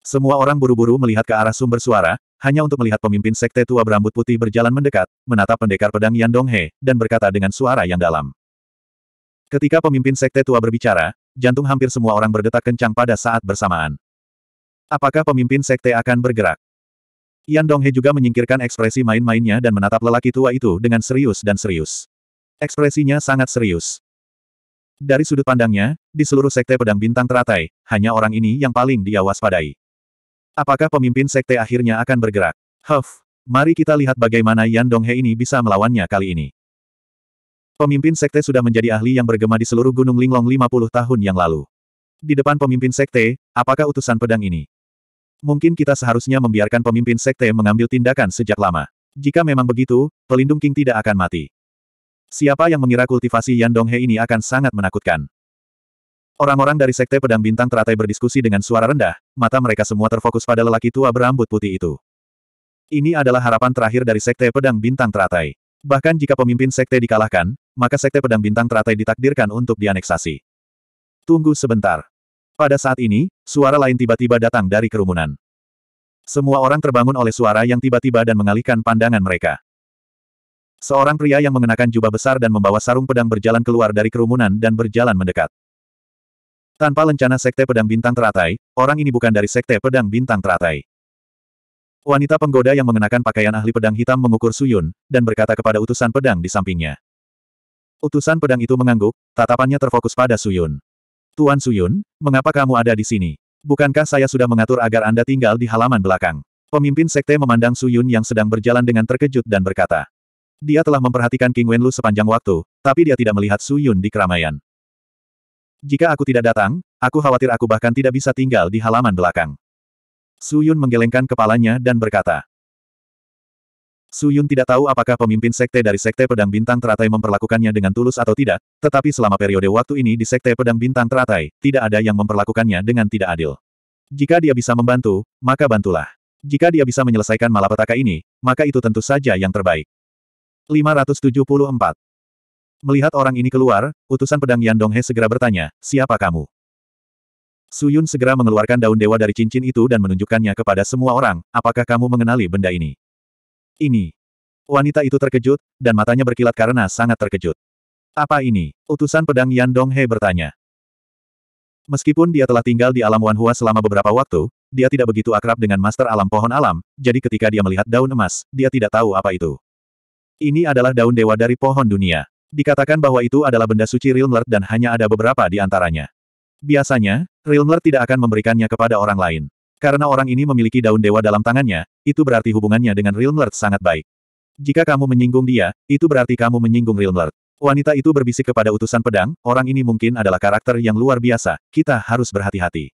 Semua orang buru-buru melihat ke arah sumber suara, hanya untuk melihat pemimpin sekte tua berambut putih berjalan mendekat, menatap pendekar pedang Yan Donghe, dan berkata dengan suara yang dalam. Ketika pemimpin sekte tua berbicara, jantung hampir semua orang berdetak kencang pada saat bersamaan. Apakah pemimpin sekte akan bergerak? Yan Donghe juga menyingkirkan ekspresi main-mainnya dan menatap lelaki tua itu dengan serius dan serius. Ekspresinya sangat serius. Dari sudut pandangnya, di seluruh sekte pedang bintang teratai, hanya orang ini yang paling diawaspadai. Apakah pemimpin sekte akhirnya akan bergerak? Huff, mari kita lihat bagaimana Yan Donghe ini bisa melawannya kali ini. Pemimpin sekte sudah menjadi ahli yang bergema di seluruh Gunung Linglong 50 tahun yang lalu. Di depan pemimpin sekte, apakah utusan pedang ini? Mungkin kita seharusnya membiarkan pemimpin sekte mengambil tindakan sejak lama. Jika memang begitu, pelindung King tidak akan mati. Siapa yang mengira kultivasi Yan Donghe ini akan sangat menakutkan? Orang-orang dari Sekte Pedang Bintang teratai berdiskusi dengan suara rendah, mata mereka semua terfokus pada lelaki tua berambut putih itu. Ini adalah harapan terakhir dari Sekte Pedang Bintang teratai. Bahkan jika pemimpin Sekte dikalahkan, maka Sekte Pedang Bintang teratai ditakdirkan untuk dianeksasi. Tunggu sebentar. Pada saat ini, suara lain tiba-tiba datang dari kerumunan. Semua orang terbangun oleh suara yang tiba-tiba dan mengalihkan pandangan mereka. Seorang pria yang mengenakan jubah besar dan membawa sarung pedang berjalan keluar dari kerumunan dan berjalan mendekat. Tanpa lencana Sekte Pedang Bintang Teratai, orang ini bukan dari Sekte Pedang Bintang Teratai. Wanita penggoda yang mengenakan pakaian ahli pedang hitam mengukur Suyun, dan berkata kepada utusan pedang di sampingnya. Utusan pedang itu mengangguk, tatapannya terfokus pada Suyun. Tuan Suyun, mengapa kamu ada di sini? Bukankah saya sudah mengatur agar Anda tinggal di halaman belakang? Pemimpin sekte memandang Suyun yang sedang berjalan dengan terkejut dan berkata. Dia telah memperhatikan King Wenlu sepanjang waktu, tapi dia tidak melihat Su Yun di keramaian. Jika aku tidak datang, aku khawatir aku bahkan tidak bisa tinggal di halaman belakang. Su Yun menggelengkan kepalanya dan berkata. Su Yun tidak tahu apakah pemimpin sekte dari sekte pedang bintang teratai memperlakukannya dengan tulus atau tidak, tetapi selama periode waktu ini di sekte pedang bintang teratai, tidak ada yang memperlakukannya dengan tidak adil. Jika dia bisa membantu, maka bantulah. Jika dia bisa menyelesaikan malapetaka ini, maka itu tentu saja yang terbaik. 574. Melihat orang ini keluar, utusan pedang Yan Donghe segera bertanya, siapa kamu? Suyun segera mengeluarkan daun dewa dari cincin itu dan menunjukkannya kepada semua orang, apakah kamu mengenali benda ini? Ini. Wanita itu terkejut, dan matanya berkilat karena sangat terkejut. Apa ini? Utusan pedang Yan Donghe bertanya. Meskipun dia telah tinggal di alam Wanhua selama beberapa waktu, dia tidak begitu akrab dengan master alam pohon alam, jadi ketika dia melihat daun emas, dia tidak tahu apa itu. Ini adalah daun dewa dari pohon dunia. Dikatakan bahwa itu adalah benda suci Rilmlert dan hanya ada beberapa di antaranya. Biasanya, Rilmlert tidak akan memberikannya kepada orang lain. Karena orang ini memiliki daun dewa dalam tangannya, itu berarti hubungannya dengan Rilmlert sangat baik. Jika kamu menyinggung dia, itu berarti kamu menyinggung Rilmlert. Wanita itu berbisik kepada utusan pedang, orang ini mungkin adalah karakter yang luar biasa, kita harus berhati-hati.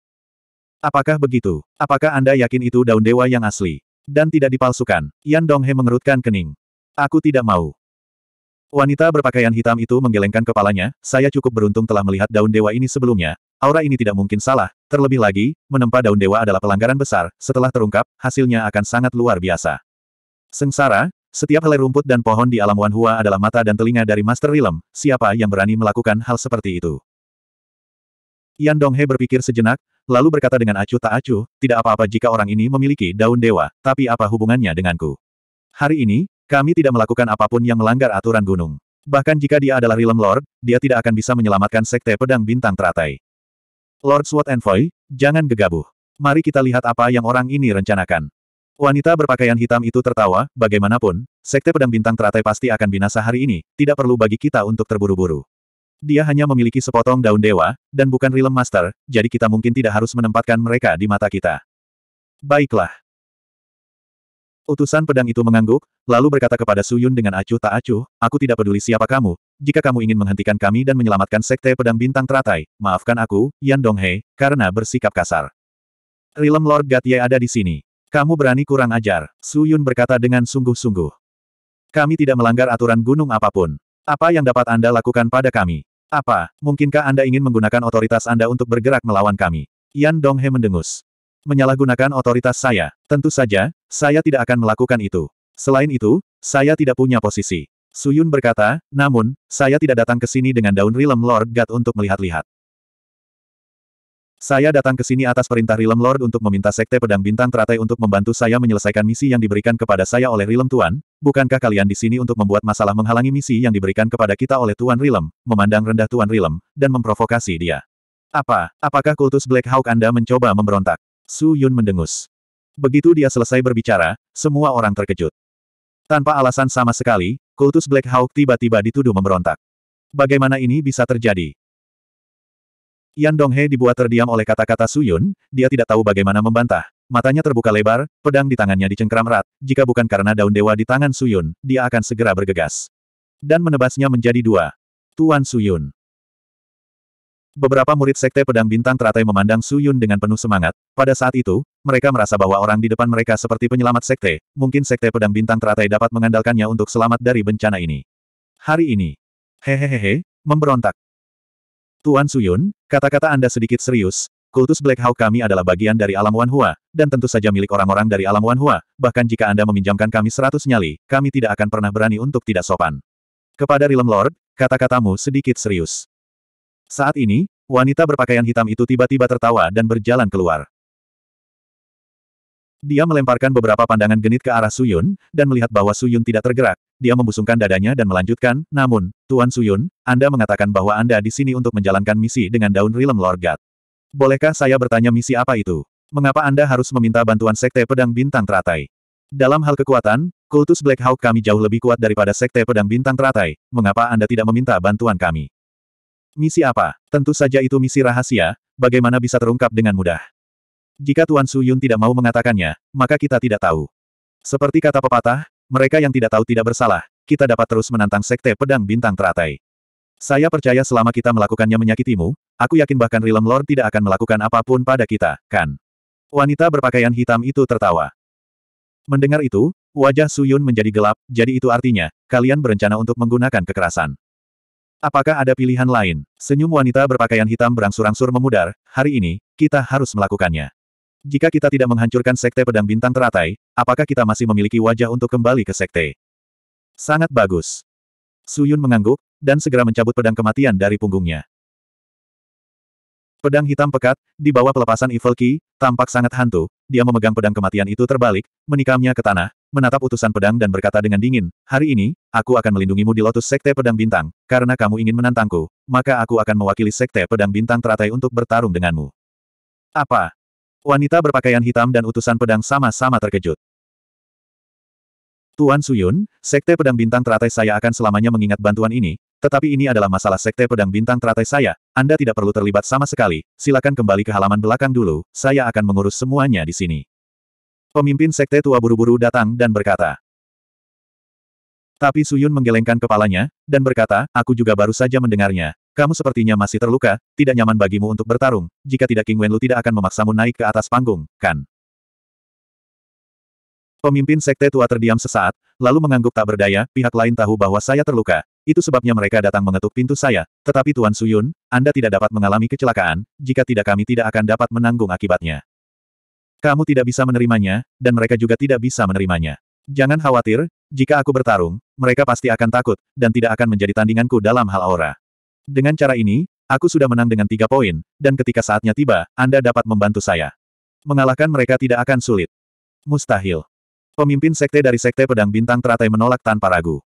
Apakah begitu? Apakah Anda yakin itu daun dewa yang asli? Dan tidak dipalsukan? Yan Donghe mengerutkan kening. Aku tidak mau. Wanita berpakaian hitam itu menggelengkan kepalanya, saya cukup beruntung telah melihat daun dewa ini sebelumnya, aura ini tidak mungkin salah, terlebih lagi, menempa daun dewa adalah pelanggaran besar, setelah terungkap, hasilnya akan sangat luar biasa. Sengsara, setiap helai rumput dan pohon di alam Wanhua adalah mata dan telinga dari Master Rilem. siapa yang berani melakukan hal seperti itu? Yan Donghe berpikir sejenak, lalu berkata dengan acuh tak acuh, tidak apa-apa jika orang ini memiliki daun dewa, tapi apa hubungannya denganku? Hari ini, kami tidak melakukan apapun yang melanggar aturan gunung. Bahkan jika dia adalah Realm Lord, dia tidak akan bisa menyelamatkan Sekte Pedang Bintang Teratai. Lord Sword Envoy, jangan gegabah. Mari kita lihat apa yang orang ini rencanakan. Wanita berpakaian hitam itu tertawa, bagaimanapun, Sekte Pedang Bintang Teratai pasti akan binasa hari ini, tidak perlu bagi kita untuk terburu-buru. Dia hanya memiliki sepotong daun dewa, dan bukan Realm Master, jadi kita mungkin tidak harus menempatkan mereka di mata kita. Baiklah. Utusan pedang itu mengangguk, lalu berkata kepada Suyun dengan acuh tak acuh, aku tidak peduli siapa kamu, jika kamu ingin menghentikan kami dan menyelamatkan Sekte Pedang Bintang Teratai, maafkan aku, Yan Donghe, karena bersikap kasar. Rilem Lord Gatye ada di sini. Kamu berani kurang ajar, Suyun berkata dengan sungguh-sungguh. Kami tidak melanggar aturan gunung apapun. Apa yang dapat Anda lakukan pada kami? Apa, mungkinkah Anda ingin menggunakan otoritas Anda untuk bergerak melawan kami? Yan Donghe mendengus menyalahgunakan otoritas saya. Tentu saja, saya tidak akan melakukan itu. Selain itu, saya tidak punya posisi. Suyun berkata, namun, saya tidak datang ke sini dengan daun Rilem Lord God untuk melihat-lihat. Saya datang ke sini atas perintah Rilem Lord untuk meminta Sekte Pedang Bintang Teratai untuk membantu saya menyelesaikan misi yang diberikan kepada saya oleh Rilem Tuan, bukankah kalian di sini untuk membuat masalah menghalangi misi yang diberikan kepada kita oleh Tuan Rilem, memandang rendah Tuan Rilem, dan memprovokasi dia? Apa, apakah kultus Black Hawk Anda mencoba memberontak? Su Yun mendengus. Begitu dia selesai berbicara, semua orang terkejut. Tanpa alasan sama sekali, kultus Black Hawk tiba-tiba dituduh memberontak. Bagaimana ini bisa terjadi? Yan Donghe dibuat terdiam oleh kata-kata Su Yun, dia tidak tahu bagaimana membantah. Matanya terbuka lebar, pedang di tangannya dicengkram erat. Jika bukan karena daun dewa di tangan Su Yun, dia akan segera bergegas. Dan menebasnya menjadi dua. Tuan Su Yun. Beberapa murid sekte pedang bintang teratai memandang Su Yun dengan penuh semangat, pada saat itu, mereka merasa bahwa orang di depan mereka seperti penyelamat sekte, mungkin sekte pedang bintang teratai dapat mengandalkannya untuk selamat dari bencana ini. Hari ini. Hehehehe, memberontak. Tuan Suyun, kata-kata Anda sedikit serius, kultus Black Hawk kami adalah bagian dari alam Wan Hua, dan tentu saja milik orang-orang dari alam Wan Hua. bahkan jika Anda meminjamkan kami seratus nyali, kami tidak akan pernah berani untuk tidak sopan. Kepada Realm Lord, kata-katamu sedikit serius. Saat ini, wanita berpakaian hitam itu tiba-tiba tertawa dan berjalan keluar. Dia melemparkan beberapa pandangan genit ke arah Suyun, dan melihat bahwa Suyun tidak tergerak. Dia membusungkan dadanya dan melanjutkan, namun, Tuan Suyun, Anda mengatakan bahwa Anda di sini untuk menjalankan misi dengan daun rilem lorgat. Bolehkah saya bertanya misi apa itu? Mengapa Anda harus meminta bantuan Sekte Pedang Bintang Teratai? Dalam hal kekuatan, kultus Black Hawk kami jauh lebih kuat daripada Sekte Pedang Bintang Teratai. Mengapa Anda tidak meminta bantuan kami? Misi apa? Tentu saja itu misi rahasia, bagaimana bisa terungkap dengan mudah? Jika Tuan Su Yun tidak mau mengatakannya, maka kita tidak tahu. Seperti kata pepatah, mereka yang tidak tahu tidak bersalah, kita dapat terus menantang sekte pedang bintang teratai. Saya percaya selama kita melakukannya menyakitimu, aku yakin bahkan Realm Lord tidak akan melakukan apapun pada kita, kan? Wanita berpakaian hitam itu tertawa. Mendengar itu, wajah Su Yun menjadi gelap, jadi itu artinya, kalian berencana untuk menggunakan kekerasan. Apakah ada pilihan lain? Senyum wanita berpakaian hitam berangsur-angsur memudar, hari ini, kita harus melakukannya. Jika kita tidak menghancurkan Sekte Pedang Bintang Teratai, apakah kita masih memiliki wajah untuk kembali ke Sekte? Sangat bagus. Suyun mengangguk, dan segera mencabut pedang kematian dari punggungnya. Pedang hitam pekat, di bawah pelepasan Evil Key, tampak sangat hantu, dia memegang pedang kematian itu terbalik, menikamnya ke tanah, menatap utusan pedang dan berkata dengan dingin, Hari ini, aku akan melindungimu di lotus Sekte Pedang Bintang, karena kamu ingin menantangku, maka aku akan mewakili Sekte Pedang Bintang Teratai untuk bertarung denganmu. Apa? Wanita berpakaian hitam dan utusan pedang sama-sama terkejut. Tuan Suyun, Sekte Pedang Bintang Teratai saya akan selamanya mengingat bantuan ini, tetapi ini adalah masalah Sekte Pedang Bintang Teratai saya, Anda tidak perlu terlibat sama sekali, silakan kembali ke halaman belakang dulu, saya akan mengurus semuanya di sini. Pemimpin Sekte Tua buru-buru datang dan berkata. Tapi Suyun menggelengkan kepalanya, dan berkata, aku juga baru saja mendengarnya, kamu sepertinya masih terluka, tidak nyaman bagimu untuk bertarung, jika tidak King Wenlu tidak akan memaksamu naik ke atas panggung, kan? Pemimpin sekte tua terdiam sesaat, lalu mengangguk tak berdaya, pihak lain tahu bahwa saya terluka. Itu sebabnya mereka datang mengetuk pintu saya, tetapi Tuan Suyun, Anda tidak dapat mengalami kecelakaan, jika tidak kami tidak akan dapat menanggung akibatnya. Kamu tidak bisa menerimanya, dan mereka juga tidak bisa menerimanya. Jangan khawatir, jika aku bertarung, mereka pasti akan takut, dan tidak akan menjadi tandinganku dalam hal aura. Dengan cara ini, aku sudah menang dengan tiga poin, dan ketika saatnya tiba, Anda dapat membantu saya. Mengalahkan mereka tidak akan sulit. Mustahil. Pemimpin sekte dari sekte pedang bintang teratai menolak tanpa ragu.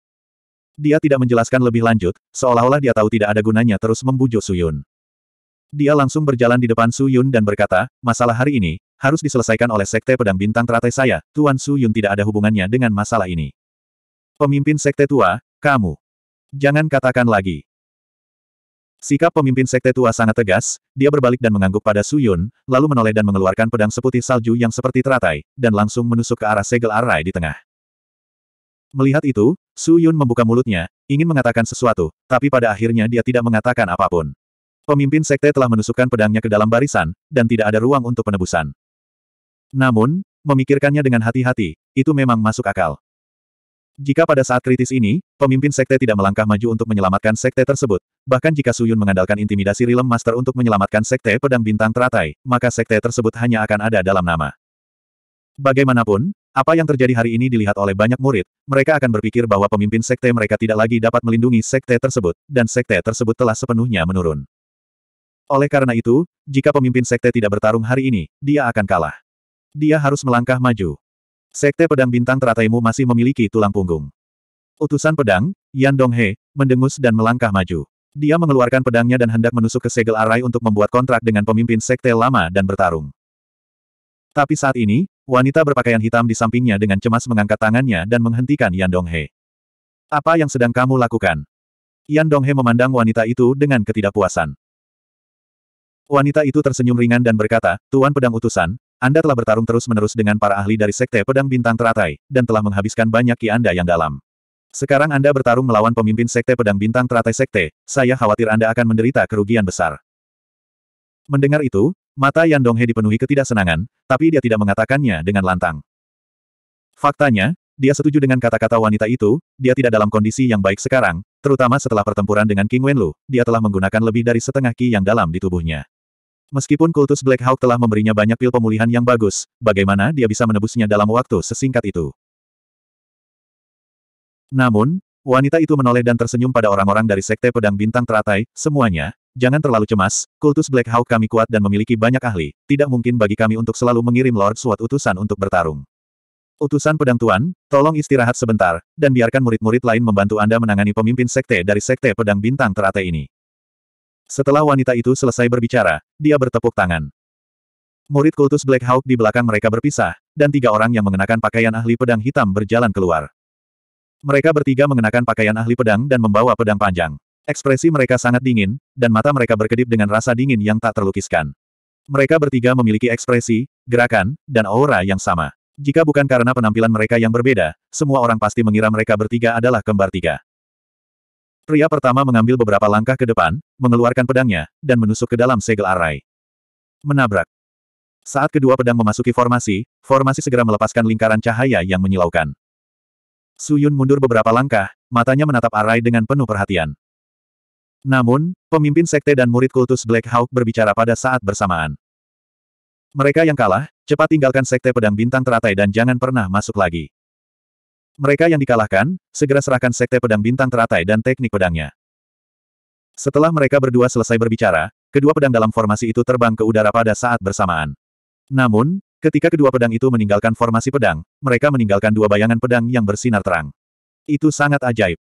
Dia tidak menjelaskan lebih lanjut, seolah-olah dia tahu tidak ada gunanya terus membujuk Suyun. Dia langsung berjalan di depan Suyun dan berkata, masalah hari ini, harus diselesaikan oleh sekte pedang bintang teratai saya, Tuan Suyun tidak ada hubungannya dengan masalah ini. Pemimpin sekte tua, kamu. Jangan katakan lagi. Sikap pemimpin Sekte Tua sangat tegas, dia berbalik dan mengangguk pada Su Yun, lalu menoleh dan mengeluarkan pedang seputih salju yang seperti teratai, dan langsung menusuk ke arah segel arai di tengah. Melihat itu, Su Yun membuka mulutnya, ingin mengatakan sesuatu, tapi pada akhirnya dia tidak mengatakan apapun. Pemimpin Sekte telah menusukkan pedangnya ke dalam barisan, dan tidak ada ruang untuk penebusan. Namun, memikirkannya dengan hati-hati, itu memang masuk akal. Jika pada saat kritis ini, pemimpin sekte tidak melangkah maju untuk menyelamatkan sekte tersebut, bahkan jika Suyun mengandalkan intimidasi Realm Master untuk menyelamatkan sekte pedang bintang teratai, maka sekte tersebut hanya akan ada dalam nama. Bagaimanapun, apa yang terjadi hari ini dilihat oleh banyak murid, mereka akan berpikir bahwa pemimpin sekte mereka tidak lagi dapat melindungi sekte tersebut, dan sekte tersebut telah sepenuhnya menurun. Oleh karena itu, jika pemimpin sekte tidak bertarung hari ini, dia akan kalah. Dia harus melangkah maju. Sekte pedang bintang terataimu masih memiliki tulang punggung. Utusan pedang, Yan Donghe, mendengus dan melangkah maju. Dia mengeluarkan pedangnya dan hendak menusuk ke segel arai untuk membuat kontrak dengan pemimpin sekte lama dan bertarung. Tapi saat ini, wanita berpakaian hitam di sampingnya dengan cemas mengangkat tangannya dan menghentikan Yan Donghe. Apa yang sedang kamu lakukan? Yan Donghe memandang wanita itu dengan ketidakpuasan. Wanita itu tersenyum ringan dan berkata, Tuan Pedang Utusan, anda telah bertarung terus-menerus dengan para ahli dari Sekte Pedang Bintang Teratai, dan telah menghabiskan banyak ki Anda yang dalam. Sekarang Anda bertarung melawan pemimpin Sekte Pedang Bintang Teratai Sekte, saya khawatir Anda akan menderita kerugian besar. Mendengar itu, mata Yan Donghe dipenuhi ketidaksenangan, tapi dia tidak mengatakannya dengan lantang. Faktanya, dia setuju dengan kata-kata wanita itu, dia tidak dalam kondisi yang baik sekarang, terutama setelah pertempuran dengan King Wenlu, dia telah menggunakan lebih dari setengah ki yang dalam di tubuhnya. Meskipun kultus Black Hawk telah memberinya banyak pil pemulihan yang bagus, bagaimana dia bisa menebusnya dalam waktu sesingkat itu? Namun, wanita itu menoleh dan tersenyum pada orang-orang dari Sekte Pedang Bintang Teratai, semuanya, jangan terlalu cemas, kultus Black Hawk kami kuat dan memiliki banyak ahli, tidak mungkin bagi kami untuk selalu mengirim Lord Suat utusan untuk bertarung. Utusan pedang tuan, tolong istirahat sebentar, dan biarkan murid-murid lain membantu Anda menangani pemimpin sekte dari sekte pedang bintang teratai ini. Setelah wanita itu selesai berbicara, dia bertepuk tangan. Murid kultus Black Hawk di belakang mereka berpisah, dan tiga orang yang mengenakan pakaian ahli pedang hitam berjalan keluar. Mereka bertiga mengenakan pakaian ahli pedang dan membawa pedang panjang. Ekspresi mereka sangat dingin, dan mata mereka berkedip dengan rasa dingin yang tak terlukiskan. Mereka bertiga memiliki ekspresi, gerakan, dan aura yang sama. Jika bukan karena penampilan mereka yang berbeda, semua orang pasti mengira mereka bertiga adalah kembar tiga. Pria pertama mengambil beberapa langkah ke depan, mengeluarkan pedangnya, dan menusuk ke dalam segel arai. Menabrak. Saat kedua pedang memasuki formasi, formasi segera melepaskan lingkaran cahaya yang menyilaukan. Suyun mundur beberapa langkah, matanya menatap arai dengan penuh perhatian. Namun, pemimpin sekte dan murid kultus Black Hawk berbicara pada saat bersamaan. Mereka yang kalah, cepat tinggalkan sekte pedang bintang teratai dan jangan pernah masuk lagi. Mereka yang dikalahkan, segera serahkan sekte pedang bintang teratai dan teknik pedangnya. Setelah mereka berdua selesai berbicara, kedua pedang dalam formasi itu terbang ke udara pada saat bersamaan. Namun, ketika kedua pedang itu meninggalkan formasi pedang, mereka meninggalkan dua bayangan pedang yang bersinar terang. Itu sangat ajaib.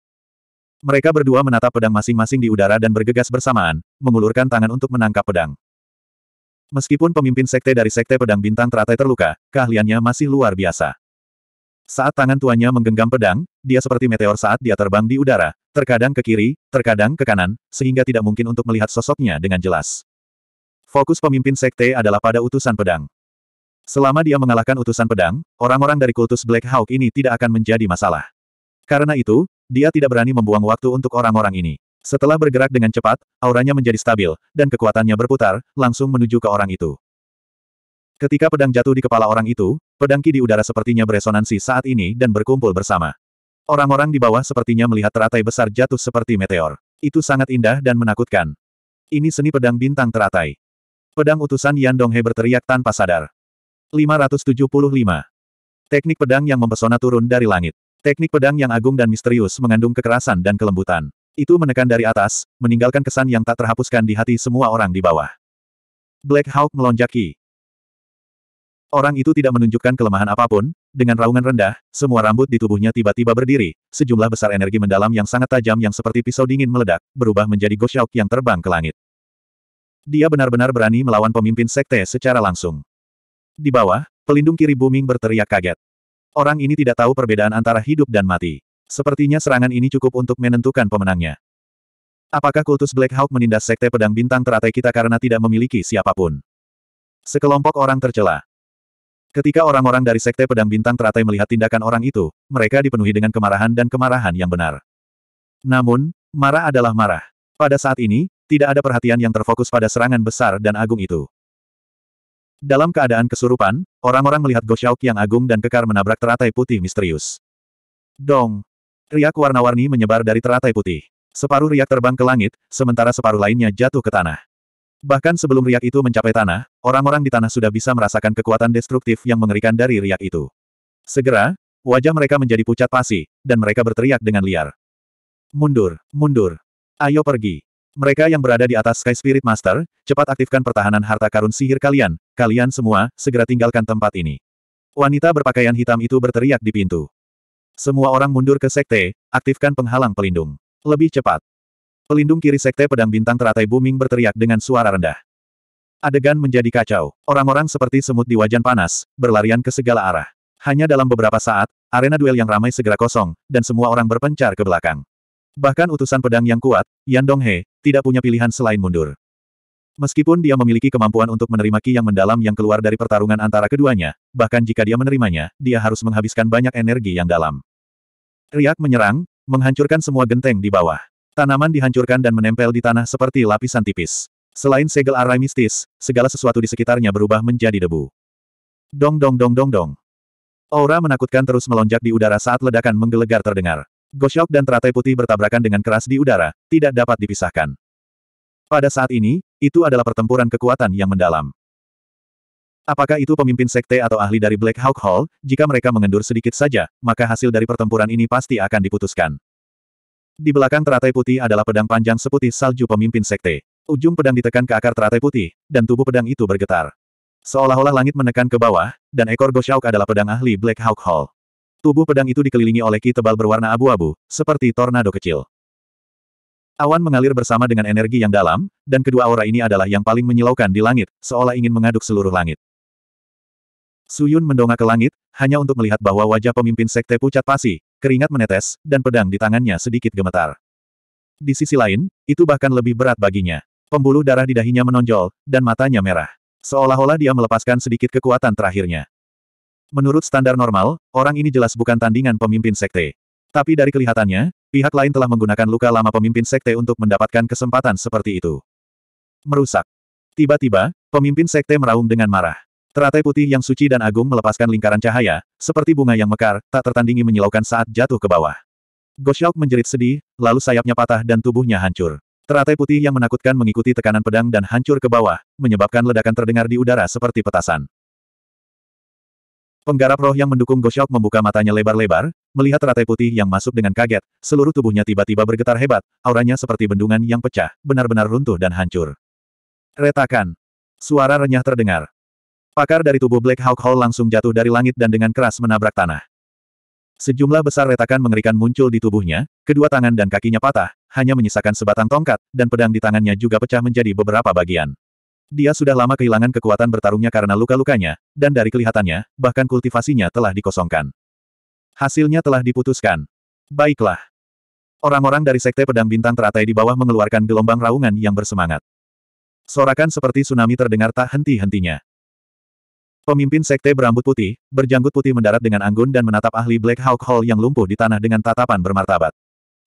Mereka berdua menatap pedang masing-masing di udara dan bergegas bersamaan, mengulurkan tangan untuk menangkap pedang. Meskipun pemimpin sekte dari sekte pedang bintang teratai terluka, keahliannya masih luar biasa. Saat tangan tuanya menggenggam pedang, dia seperti meteor saat dia terbang di udara, terkadang ke kiri, terkadang ke kanan, sehingga tidak mungkin untuk melihat sosoknya dengan jelas. Fokus pemimpin sekte adalah pada utusan pedang. Selama dia mengalahkan utusan pedang, orang-orang dari kultus Black Hawk ini tidak akan menjadi masalah. Karena itu, dia tidak berani membuang waktu untuk orang-orang ini. Setelah bergerak dengan cepat, auranya menjadi stabil, dan kekuatannya berputar, langsung menuju ke orang itu. Ketika pedang jatuh di kepala orang itu, pedang ki di udara sepertinya beresonansi saat ini dan berkumpul bersama. Orang-orang di bawah sepertinya melihat teratai besar jatuh seperti meteor. Itu sangat indah dan menakutkan. Ini seni pedang bintang teratai. Pedang utusan Yan Donghe berteriak tanpa sadar. 575. Teknik pedang yang mempesona turun dari langit. Teknik pedang yang agung dan misterius mengandung kekerasan dan kelembutan. Itu menekan dari atas, meninggalkan kesan yang tak terhapuskan di hati semua orang di bawah. Black Hawk melonjaki. Orang itu tidak menunjukkan kelemahan apapun, dengan raungan rendah, semua rambut di tubuhnya tiba-tiba berdiri, sejumlah besar energi mendalam yang sangat tajam yang seperti pisau dingin meledak, berubah menjadi gosyok yang terbang ke langit. Dia benar-benar berani melawan pemimpin sekte secara langsung. Di bawah, pelindung kiri booming berteriak kaget. Orang ini tidak tahu perbedaan antara hidup dan mati. Sepertinya serangan ini cukup untuk menentukan pemenangnya. Apakah kultus Black Hawk menindas sekte pedang bintang teratai kita karena tidak memiliki siapapun? Sekelompok orang tercela. Ketika orang-orang dari Sekte Pedang Bintang teratai melihat tindakan orang itu, mereka dipenuhi dengan kemarahan dan kemarahan yang benar. Namun, marah adalah marah. Pada saat ini, tidak ada perhatian yang terfokus pada serangan besar dan agung itu. Dalam keadaan kesurupan, orang-orang melihat Goshauk yang agung dan kekar menabrak teratai putih misterius. Dong! Riak warna-warni menyebar dari teratai putih. Separuh riak terbang ke langit, sementara separuh lainnya jatuh ke tanah. Bahkan sebelum riak itu mencapai tanah, orang-orang di tanah sudah bisa merasakan kekuatan destruktif yang mengerikan dari riak itu. Segera, wajah mereka menjadi pucat pasi, dan mereka berteriak dengan liar. Mundur, mundur. Ayo pergi. Mereka yang berada di atas Sky Spirit Master, cepat aktifkan pertahanan harta karun sihir kalian. Kalian semua, segera tinggalkan tempat ini. Wanita berpakaian hitam itu berteriak di pintu. Semua orang mundur ke sekte, aktifkan penghalang pelindung. Lebih cepat. Pelindung kiri Sekte Pedang Bintang Teratai Booming berteriak dengan suara rendah. Adegan menjadi kacau. Orang-orang seperti semut di wajan panas, berlarian ke segala arah. Hanya dalam beberapa saat, arena duel yang ramai segera kosong, dan semua orang berpencar ke belakang. Bahkan utusan pedang yang kuat, Yan Donghe, tidak punya pilihan selain mundur. Meskipun dia memiliki kemampuan untuk menerima ki yang mendalam yang keluar dari pertarungan antara keduanya, bahkan jika dia menerimanya, dia harus menghabiskan banyak energi yang dalam. Riak menyerang, menghancurkan semua genteng di bawah. Tanaman dihancurkan dan menempel di tanah seperti lapisan tipis. Selain segel arai mistis, segala sesuatu di sekitarnya berubah menjadi debu. Dong dong dong dong dong. Aura menakutkan terus melonjak di udara saat ledakan menggelegar terdengar. Gosyok dan teratai putih bertabrakan dengan keras di udara, tidak dapat dipisahkan. Pada saat ini, itu adalah pertempuran kekuatan yang mendalam. Apakah itu pemimpin sekte atau ahli dari Black Hawk Hall, jika mereka mengendur sedikit saja, maka hasil dari pertempuran ini pasti akan diputuskan. Di belakang teratai putih adalah pedang panjang seputih salju pemimpin sekte. Ujung pedang ditekan ke akar teratai putih, dan tubuh pedang itu bergetar. Seolah-olah langit menekan ke bawah, dan ekor Goshawk adalah pedang ahli Black Hawk Hall. Tubuh pedang itu dikelilingi oleh ki tebal berwarna abu-abu, seperti tornado kecil. Awan mengalir bersama dengan energi yang dalam, dan kedua aura ini adalah yang paling menyilaukan di langit, seolah ingin mengaduk seluruh langit. Suyun mendongak ke langit, hanya untuk melihat bahwa wajah pemimpin sekte pucat pasi, keringat menetes, dan pedang di tangannya sedikit gemetar. Di sisi lain, itu bahkan lebih berat baginya. Pembuluh darah di dahinya menonjol, dan matanya merah. Seolah-olah dia melepaskan sedikit kekuatan terakhirnya. Menurut standar normal, orang ini jelas bukan tandingan pemimpin sekte. Tapi dari kelihatannya, pihak lain telah menggunakan luka lama pemimpin sekte untuk mendapatkan kesempatan seperti itu. Merusak. Tiba-tiba, pemimpin sekte meraung dengan marah. Teratai putih yang suci dan agung melepaskan lingkaran cahaya, seperti bunga yang mekar, tak tertandingi menyilaukan saat jatuh ke bawah. Goshawk menjerit sedih, lalu sayapnya patah dan tubuhnya hancur. Teratai putih yang menakutkan mengikuti tekanan pedang dan hancur ke bawah, menyebabkan ledakan terdengar di udara seperti petasan. Penggarap roh yang mendukung Goshawk membuka matanya lebar-lebar, melihat teratai putih yang masuk dengan kaget, seluruh tubuhnya tiba-tiba bergetar hebat, auranya seperti bendungan yang pecah, benar-benar runtuh dan hancur. Retakan. Suara renyah terdengar. Pakar dari tubuh Black Hawk Hall langsung jatuh dari langit dan dengan keras menabrak tanah. Sejumlah besar retakan mengerikan muncul di tubuhnya, kedua tangan dan kakinya patah, hanya menyisakan sebatang tongkat, dan pedang di tangannya juga pecah menjadi beberapa bagian. Dia sudah lama kehilangan kekuatan bertarungnya karena luka-lukanya, dan dari kelihatannya, bahkan kultivasinya telah dikosongkan. Hasilnya telah diputuskan. Baiklah. Orang-orang dari Sekte Pedang Bintang teratai di bawah mengeluarkan gelombang raungan yang bersemangat. Sorakan seperti tsunami terdengar tak henti-hentinya. Pemimpin sekte berambut putih, berjanggut putih mendarat dengan anggun dan menatap ahli Black Hawk Hall yang lumpuh di tanah dengan tatapan bermartabat.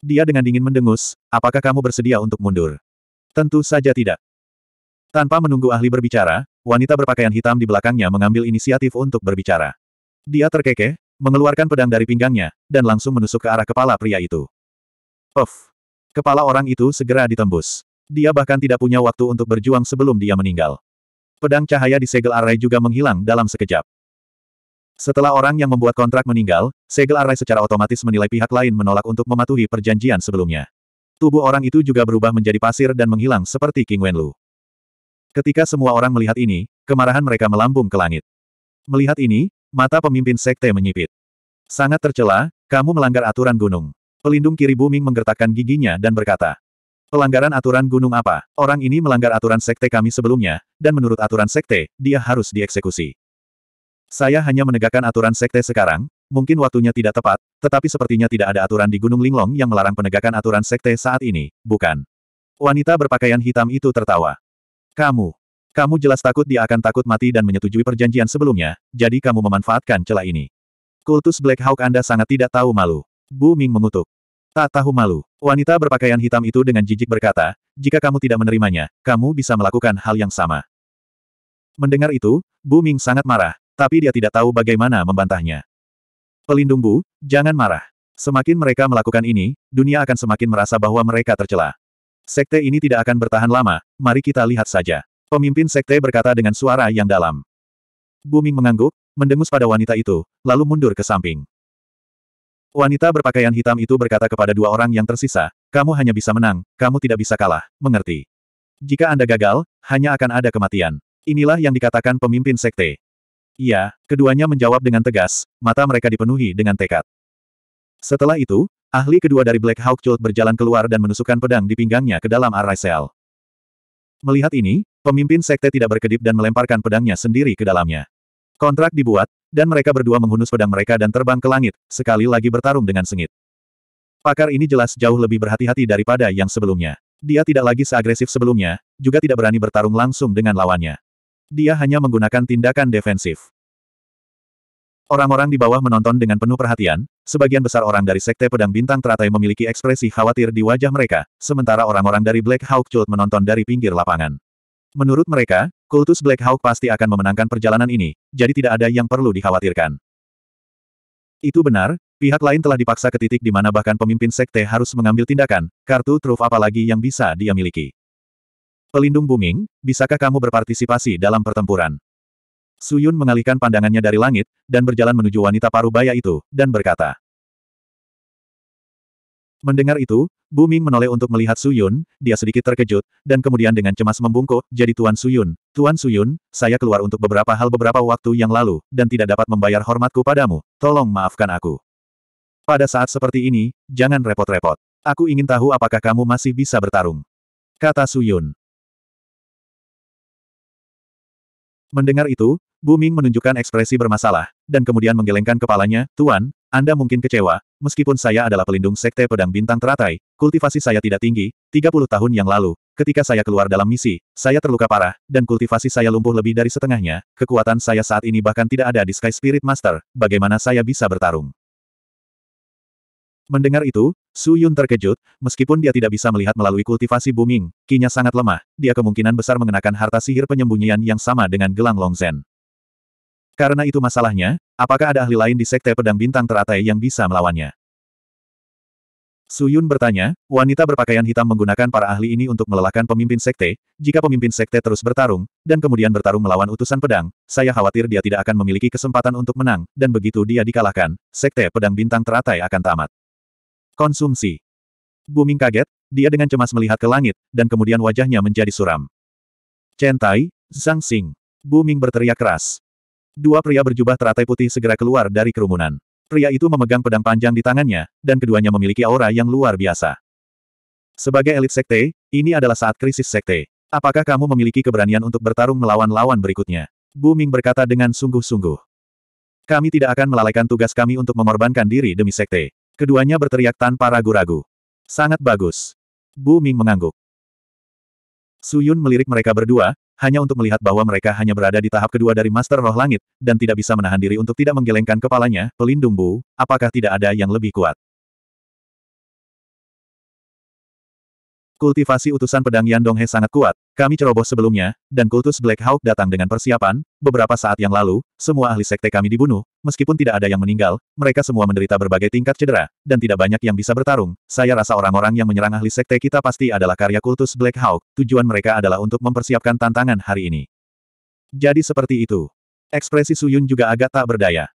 Dia dengan dingin mendengus, apakah kamu bersedia untuk mundur? Tentu saja tidak. Tanpa menunggu ahli berbicara, wanita berpakaian hitam di belakangnya mengambil inisiatif untuk berbicara. Dia terkekeh, mengeluarkan pedang dari pinggangnya, dan langsung menusuk ke arah kepala pria itu. Puff! Kepala orang itu segera ditembus. Dia bahkan tidak punya waktu untuk berjuang sebelum dia meninggal. Pedang cahaya di segel Array juga menghilang dalam sekejap. Setelah orang yang membuat kontrak meninggal, segel Array secara otomatis menilai pihak lain menolak untuk mematuhi perjanjian sebelumnya. Tubuh orang itu juga berubah menjadi pasir dan menghilang seperti King Wenlu. Ketika semua orang melihat ini, kemarahan mereka melambung ke langit. Melihat ini, mata pemimpin sekte menyipit. Sangat tercela, kamu melanggar aturan gunung. Pelindung kiri booming menggertakkan giginya dan berkata, Pelanggaran aturan gunung apa? Orang ini melanggar aturan sekte kami sebelumnya, dan menurut aturan sekte, dia harus dieksekusi. Saya hanya menegakkan aturan sekte sekarang, mungkin waktunya tidak tepat, tetapi sepertinya tidak ada aturan di Gunung Linglong yang melarang penegakan aturan sekte saat ini, bukan? Wanita berpakaian hitam itu tertawa. Kamu. Kamu jelas takut dia akan takut mati dan menyetujui perjanjian sebelumnya, jadi kamu memanfaatkan celah ini. Kultus Black Hawk Anda sangat tidak tahu malu. Bu Ming mengutuk. Tak tahu malu. Wanita berpakaian hitam itu dengan jijik berkata, jika kamu tidak menerimanya, kamu bisa melakukan hal yang sama. Mendengar itu, Bu Ming sangat marah, tapi dia tidak tahu bagaimana membantahnya. Pelindung Bu, jangan marah. Semakin mereka melakukan ini, dunia akan semakin merasa bahwa mereka tercela. Sekte ini tidak akan bertahan lama, mari kita lihat saja. Pemimpin sekte berkata dengan suara yang dalam. Buming mengangguk, mendengus pada wanita itu, lalu mundur ke samping. Wanita berpakaian hitam itu berkata kepada dua orang yang tersisa, kamu hanya bisa menang, kamu tidak bisa kalah, mengerti. Jika Anda gagal, hanya akan ada kematian. Inilah yang dikatakan pemimpin sekte. Iya, keduanya menjawab dengan tegas, mata mereka dipenuhi dengan tekad. Setelah itu, ahli kedua dari Black Hawk Cult berjalan keluar dan menusukkan pedang di pinggangnya ke dalam Arai Araisel. Melihat ini, pemimpin sekte tidak berkedip dan melemparkan pedangnya sendiri ke dalamnya. Kontrak dibuat, dan mereka berdua menghunus pedang mereka dan terbang ke langit, sekali lagi bertarung dengan sengit. Pakar ini jelas jauh lebih berhati-hati daripada yang sebelumnya. Dia tidak lagi seagresif sebelumnya, juga tidak berani bertarung langsung dengan lawannya. Dia hanya menggunakan tindakan defensif. Orang-orang di bawah menonton dengan penuh perhatian, sebagian besar orang dari Sekte Pedang Bintang Teratai memiliki ekspresi khawatir di wajah mereka, sementara orang-orang dari Black Hawk Cult menonton dari pinggir lapangan. Menurut mereka, Kultus Black Hawk pasti akan memenangkan perjalanan ini, jadi tidak ada yang perlu dikhawatirkan. Itu benar, pihak lain telah dipaksa ke titik di mana bahkan pemimpin sekte harus mengambil tindakan, kartu truf apalagi yang bisa dia miliki. Pelindung Booming, bisakah kamu berpartisipasi dalam pertempuran? Suyun mengalihkan pandangannya dari langit, dan berjalan menuju wanita paruh baya itu, dan berkata, Mendengar itu, Bu Ming menoleh untuk melihat Su Yun. dia sedikit terkejut, dan kemudian dengan cemas membungkuk, jadi Tuan Su Yun, Tuan Su Yun, saya keluar untuk beberapa hal beberapa waktu yang lalu, dan tidak dapat membayar hormatku padamu, tolong maafkan aku. Pada saat seperti ini, jangan repot-repot. Aku ingin tahu apakah kamu masih bisa bertarung. Kata Su Yun. Mendengar itu, Buming menunjukkan ekspresi bermasalah, dan kemudian menggelengkan kepalanya, Tuan, anda mungkin kecewa, meskipun saya adalah pelindung sekte pedang bintang teratai, kultivasi saya tidak tinggi, 30 tahun yang lalu, ketika saya keluar dalam misi, saya terluka parah, dan kultivasi saya lumpuh lebih dari setengahnya, kekuatan saya saat ini bahkan tidak ada di Sky Spirit Master, bagaimana saya bisa bertarung? Mendengar itu, Su Yun terkejut, meskipun dia tidak bisa melihat melalui kultivasi booming, kinya sangat lemah, dia kemungkinan besar mengenakan harta sihir penyembunyian yang sama dengan gelang Longzen. Karena itu masalahnya, apakah ada ahli lain di Sekte Pedang Bintang Teratai yang bisa melawannya? Suyun bertanya, wanita berpakaian hitam menggunakan para ahli ini untuk melelahkan pemimpin Sekte, jika pemimpin Sekte terus bertarung, dan kemudian bertarung melawan utusan pedang, saya khawatir dia tidak akan memiliki kesempatan untuk menang, dan begitu dia dikalahkan, Sekte Pedang Bintang Teratai akan tamat. Konsumsi. Booming kaget, dia dengan cemas melihat ke langit, dan kemudian wajahnya menjadi suram. Centai, Zhang Xing. Booming berteriak keras. Dua pria berjubah teratai putih segera keluar dari kerumunan. Pria itu memegang pedang panjang di tangannya, dan keduanya memiliki aura yang luar biasa. Sebagai elit sekte, ini adalah saat krisis sekte. Apakah kamu memiliki keberanian untuk bertarung melawan lawan berikutnya? Bu Ming berkata dengan sungguh-sungguh. Kami tidak akan melalaikan tugas kami untuk mengorbankan diri demi sekte. Keduanya berteriak tanpa ragu-ragu. Sangat bagus. Bu Ming mengangguk. Suyun melirik mereka berdua, hanya untuk melihat bahwa mereka hanya berada di tahap kedua dari Master Roh Langit, dan tidak bisa menahan diri untuk tidak menggelengkan kepalanya, pelindung Bu, apakah tidak ada yang lebih kuat? Kultivasi utusan pedang Yandonghe sangat kuat, kami ceroboh sebelumnya, dan kultus Black Hawk datang dengan persiapan, beberapa saat yang lalu, semua ahli sekte kami dibunuh, meskipun tidak ada yang meninggal, mereka semua menderita berbagai tingkat cedera, dan tidak banyak yang bisa bertarung, saya rasa orang-orang yang menyerang ahli sekte kita pasti adalah karya kultus Black Hawk, tujuan mereka adalah untuk mempersiapkan tantangan hari ini. Jadi seperti itu. Ekspresi Suyun juga agak tak berdaya.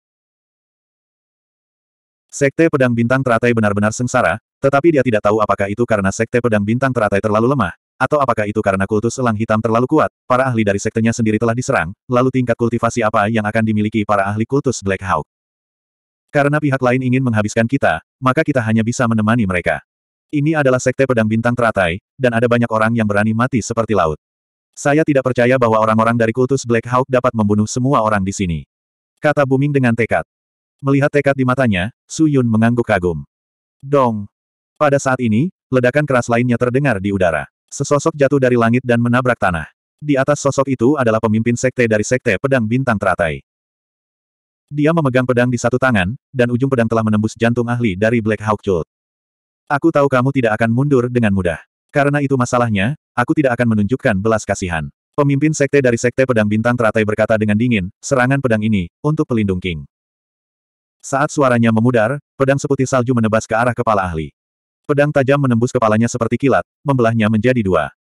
Sekte Pedang Bintang Teratai benar-benar sengsara, tetapi dia tidak tahu apakah itu karena Sekte Pedang Bintang Teratai terlalu lemah, atau apakah itu karena kultus selang hitam terlalu kuat, para ahli dari sektenya sendiri telah diserang, lalu tingkat kultivasi apa yang akan dimiliki para ahli kultus Black Hawk? Karena pihak lain ingin menghabiskan kita, maka kita hanya bisa menemani mereka. Ini adalah sekte pedang bintang teratai, dan ada banyak orang yang berani mati seperti laut. Saya tidak percaya bahwa orang-orang dari kultus Black Hawk dapat membunuh semua orang di sini. Kata Buming dengan tekad. Melihat tekad di matanya, Su Yun mengangguk kagum. Dong! Pada saat ini, ledakan keras lainnya terdengar di udara. Sesosok jatuh dari langit dan menabrak tanah. Di atas sosok itu adalah pemimpin sekte dari sekte pedang bintang teratai. Dia memegang pedang di satu tangan, dan ujung pedang telah menembus jantung ahli dari Black Hawk Chult. Aku tahu kamu tidak akan mundur dengan mudah. Karena itu masalahnya, aku tidak akan menunjukkan belas kasihan. Pemimpin sekte dari sekte pedang bintang teratai berkata dengan dingin, serangan pedang ini, untuk pelindung King. Saat suaranya memudar, pedang seputih salju menebas ke arah kepala ahli. Pedang tajam menembus kepalanya seperti kilat, membelahnya menjadi dua.